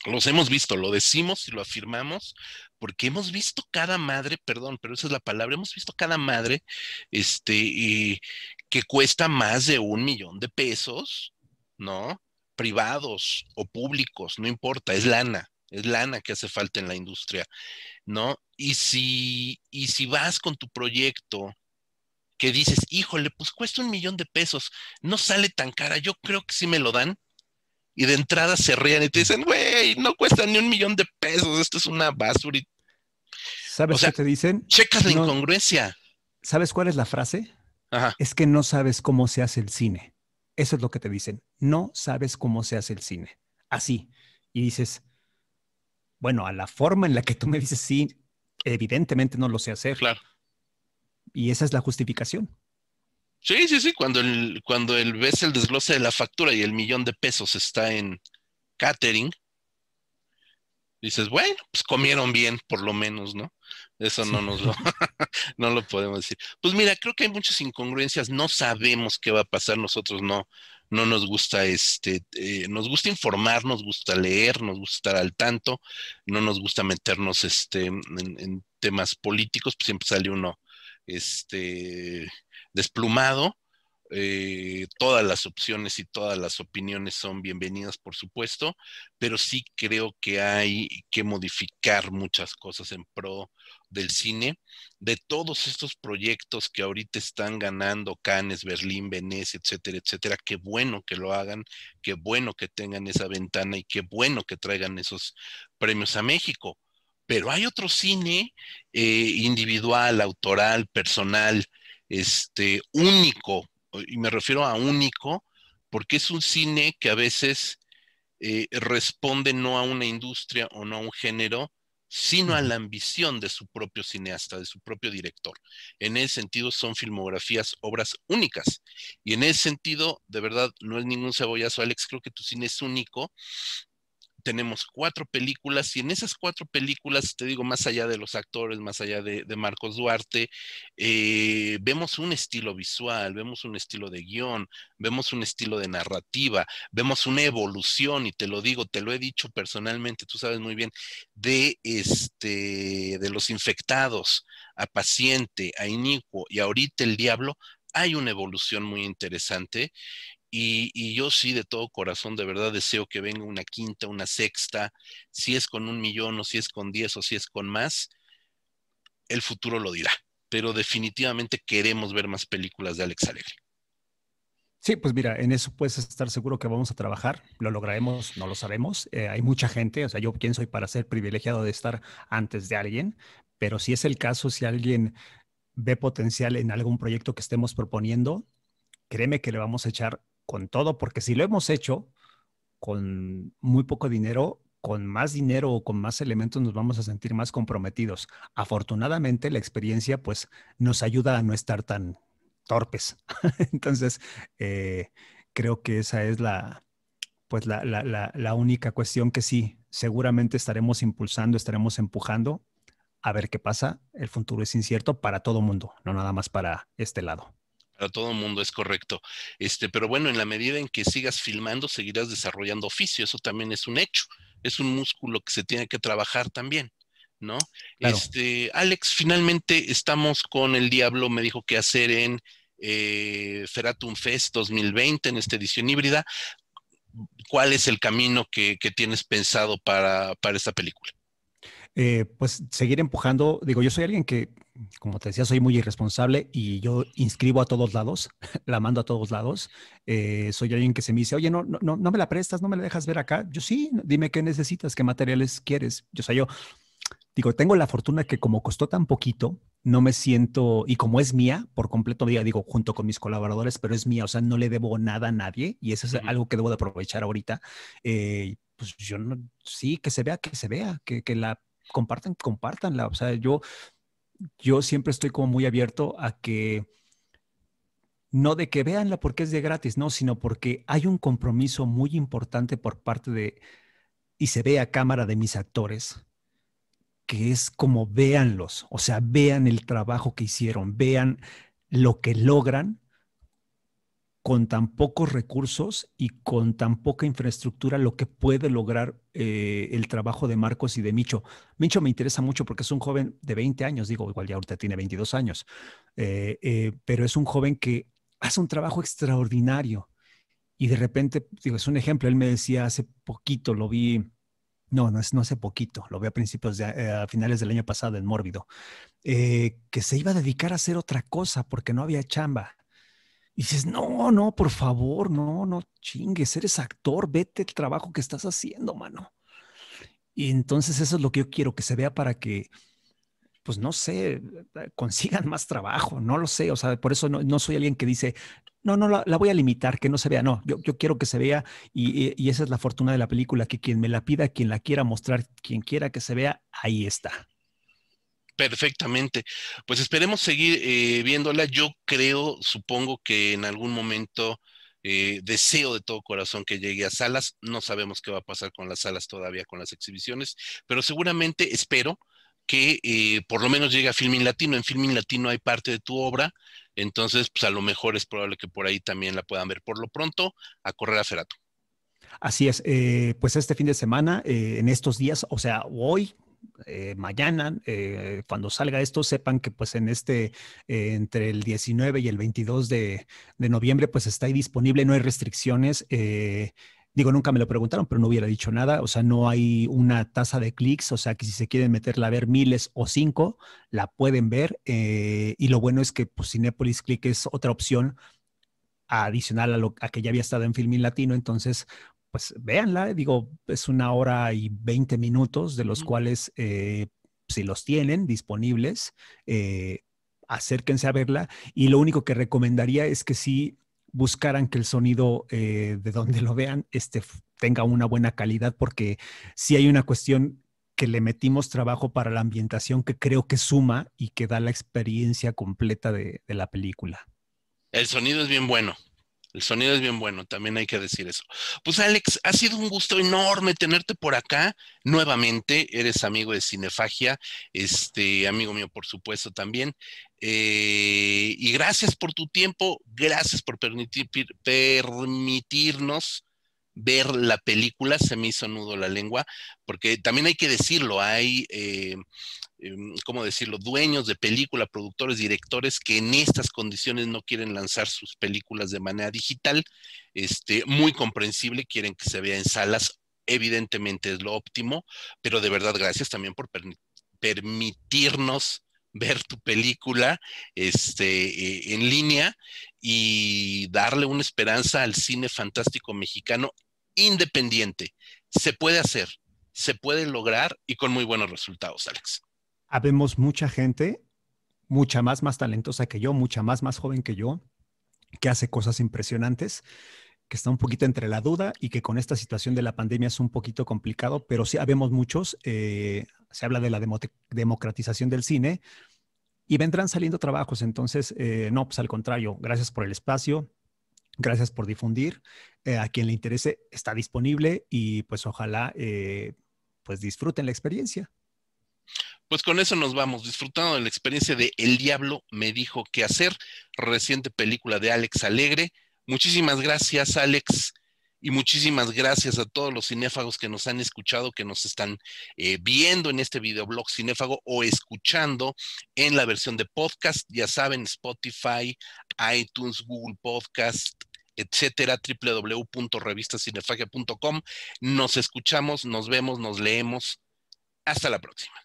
los hemos visto, lo decimos y lo afirmamos, porque hemos visto cada madre, perdón, pero esa es la palabra, hemos visto cada madre, este, que cuesta más de un millón de pesos, ¿no? Privados o públicos, no importa, es lana, es lana que hace falta en la industria, ¿no? Y si, y si vas con tu proyecto que dices, híjole, pues cuesta un millón de pesos, no sale tan cara, yo creo que sí me lo dan, y de entrada se ríen y te dicen, güey, no cuesta ni un millón de pesos, esto es una basura. ¿Sabes qué te dicen? Checas la incongruencia. ¿Sabes cuál es la frase? Es que no sabes cómo se hace el cine. Eso es lo que te dicen. No sabes cómo se hace el cine. Así. Y dices, bueno, a la forma en la que tú me dices sí, evidentemente no lo sé hacer. Claro. Y esa es la justificación. Sí, sí, sí, cuando el, cuando ves el desglose de la factura y el millón de pesos está en catering, dices, bueno, pues comieron bien, por lo menos, ¿no? Eso no nos lo, no lo podemos decir. Pues mira, creo que hay muchas incongruencias, no sabemos qué va a pasar, nosotros no, no nos gusta este, eh, nos gusta informar, nos gusta leer, nos gusta estar al tanto, no nos gusta meternos este, en, en temas políticos, pues siempre sale uno, este desplumado. Eh, todas las opciones y todas las opiniones son bienvenidas, por supuesto, pero sí creo que hay que modificar muchas cosas en pro del cine, de todos estos proyectos que ahorita están ganando Cannes, Berlín, Venecia, etcétera, etcétera. Qué bueno que lo hagan, qué bueno que tengan esa ventana y qué bueno que traigan esos premios a México. Pero hay otro cine eh, individual, autoral, personal, este, único, y me refiero a único, porque es un cine que a veces eh, responde no a una industria o no a un género, sino a la ambición de su propio cineasta, de su propio director. En ese sentido son filmografías, obras únicas. Y en ese sentido, de verdad, no es ningún cebollazo, Alex, creo que tu cine es único tenemos cuatro películas y en esas cuatro películas, te digo, más allá de los actores, más allá de, Marcos Duarte, eh, vemos un estilo visual, vemos un estilo de guión, vemos un estilo de narrativa, vemos una evolución, y te lo digo, te lo he dicho personalmente, tú sabes muy bien, de, este, de los infectados a paciente, a inicuo y ahorita el diablo, hay una evolución muy interesante y, yo sí, de todo corazón, de verdad deseo que venga una quinta, una sexta, si es con un millón o si es con diez o si es con más, el futuro lo dirá. Pero definitivamente queremos ver más películas de Alex Alegre. Sí, pues mira, en eso puedes estar seguro que vamos a trabajar. Lo lograremos, no lo sabemos. Eh, hay mucha gente, o sea, yo quién soy para ser privilegiado de estar antes de alguien, pero si es el caso, si alguien ve potencial en algún proyecto que estemos proponiendo, créeme que le vamos a echar con todo, porque si lo hemos hecho con muy poco dinero, con más dinero o con más elementos nos vamos a sentir más comprometidos. Afortunadamente, la experiencia pues nos ayuda a no estar tan torpes. Entonces, eh, creo que esa es la, pues la, la, única cuestión que sí, seguramente estaremos impulsando, estaremos empujando a ver qué pasa. El futuro es incierto para todo mundo, no nada más para este lado. Para todo el mundo es correcto. Este, pero bueno, en la medida en que sigas filmando, seguirás desarrollando oficio. Eso también es un hecho. Es un músculo que se tiene que trabajar también. ¿No? Este, Alex, finalmente estamos con El Diablo, me dijo qué hacer en eh, Feratum Fest 2020, en esta edición híbrida. ¿Cuál es el camino que, tienes pensado para, esta película? Eh, pues seguir empujando, digo, yo soy alguien que como te decía, soy muy irresponsable y yo inscribo a todos lados, la mando a todos lados. Eh, soy alguien que se me dice, oye, no, no, no me la prestas, no me la dejas ver acá. Yo sí, dime qué necesitas, qué materiales quieres. Yo, o sea, yo digo, tengo la fortuna que como costó tan poquito, no me siento, y como es mía por completo, digo, junto con mis colaboradores, pero es mía, o sea, no le debo nada a nadie y eso es algo que debo de aprovechar ahorita. Eh, pues yo no, sí, que se vea, que se vea, que, que la compartan, compartanla. O sea, yo yo siempre estoy como muy abierto a que no de que veanla porque es de gratis, no, sino porque hay un compromiso muy importante por parte de, y se ve a cámara de mis actores, que es como véanlos, o sea, vean el trabajo que hicieron, vean lo que logran con tan pocos recursos y con tan poca infraestructura lo que puede lograr eh, el trabajo de Marcos y de Micho. Micho me interesa mucho porque es un joven de 20 años, digo, igual ya ahorita tiene 22 años, eh, eh, pero es un joven que hace un trabajo extraordinario y de repente, digo, es un ejemplo, él me decía hace poquito, lo vi, no, no, es, no hace poquito, lo vi a principios, a finales del año pasado en Mórbido, que se iba a dedicar a hacer otra cosa porque no había chamba y dices, no, no, por favor, no, no chingues, eres actor, vete el trabajo que estás haciendo, mano. Y entonces eso es lo que yo quiero que se vea para que, pues no sé, consigan más trabajo, no lo sé, o sea, por eso no, soy alguien que dice, no, no, la, la, voy a limitar, que no se vea, no, yo, quiero que se vea y, esa es la fortuna de la película, que quien me la pida, quien la quiera mostrar, quien quiera que se vea, ahí está. Perfectamente. Pues esperemos seguir eh, viéndola. Yo creo, supongo que en algún momento eh, deseo de todo corazón que llegue a salas. No sabemos qué va a pasar con las salas todavía, con las exhibiciones, pero seguramente espero que eh, por lo menos llegue a Filmin Latino. En Filmin Latino hay parte de tu obra, entonces pues a lo mejor es probable que por ahí también la puedan ver. Por lo pronto, a correr a Ferato. Así es, pues este fin de semana, en estos días, o sea, hoy, eh, mañana, eh, cuando salga esto, sepan que pues en este, eh, entre el 19 y el 22 de, noviembre, pues está ahí disponible, no hay restricciones. Digo, nunca me lo preguntaron, pero no hubiera dicho nada. O sea, no hay una tasa de clics. O sea, que si se quieren meterla a ver miles o cinco, la pueden ver. y lo bueno es que pues, Cinepolis Click es otra opción adicional a lo que ya había estado en Filmin Latino, entonces pues véanla, eh, digo, es una hora y 20 minutos de los cuales, eh, si los tienen disponibles, eh, acérquense a verla y lo único que recomendaría es que si buscaran que el sonido de donde lo vean este, tenga una buena calidad porque si hay una cuestión que le metimos trabajo para la ambientación que creo que suma y que da la experiencia completa de la película. El sonido es bien bueno, el sonido es bien bueno, también hay que decir eso. Pues Alex, ha sido un gusto enorme tenerte por acá. Nuevamente, eres amigo de Cinefagia, este amigo mío, por supuesto, también. Eh, y gracias por tu tiempo, gracias por permitir, permitirnos ver la película, se me hizo nudo la lengua, porque también hay que decirlo, hay eh, Em, ¿cómo decirlo?, dueños de película, productores, directores que en estas condiciones no quieren lanzar sus películas de manera digital, este, muy comprensible, quieren que se vea en salas, evidentemente es lo óptimo, pero de verdad gracias también por permitirnos ver tu película este, e, en línea y darle una esperanza al cine fantástico mexicano independiente. Se puede hacer, se puede lograr y con muy buenos resultados, Alex habemos mucha gente, mucha más, más talentosa que yo, mucha más, más joven que yo, que hace cosas impresionantes, que está un poquito entre la duda y que con esta situación de la pandemia es un poquito complicado, pero sí habemos muchos, eh, se habla de la democratización del cine y vendrán saliendo trabajos, entonces, eh, no, pues al contrario, gracias por el espacio, gracias por difundir. Eh, a quien le interese, está disponible y pues ojalá pues disfruten la experiencia. Pues con eso nos vamos, disfrutando de la experiencia de El Diablo me dijo qué hacer, reciente película de Alex Alegre. Muchísimas gracias, Alex, y muchísimas gracias a todos los cinéfagos que nos han escuchado, que nos están eh, viendo en este videoblog cinéfago o escuchando en la versión de podcast. Ya saben, Spotify, iTunes, Google Podcast, etcétera, www.revistacinefagia.com. Nos escuchamos, nos vemos, nos leemos. Hasta la próxima.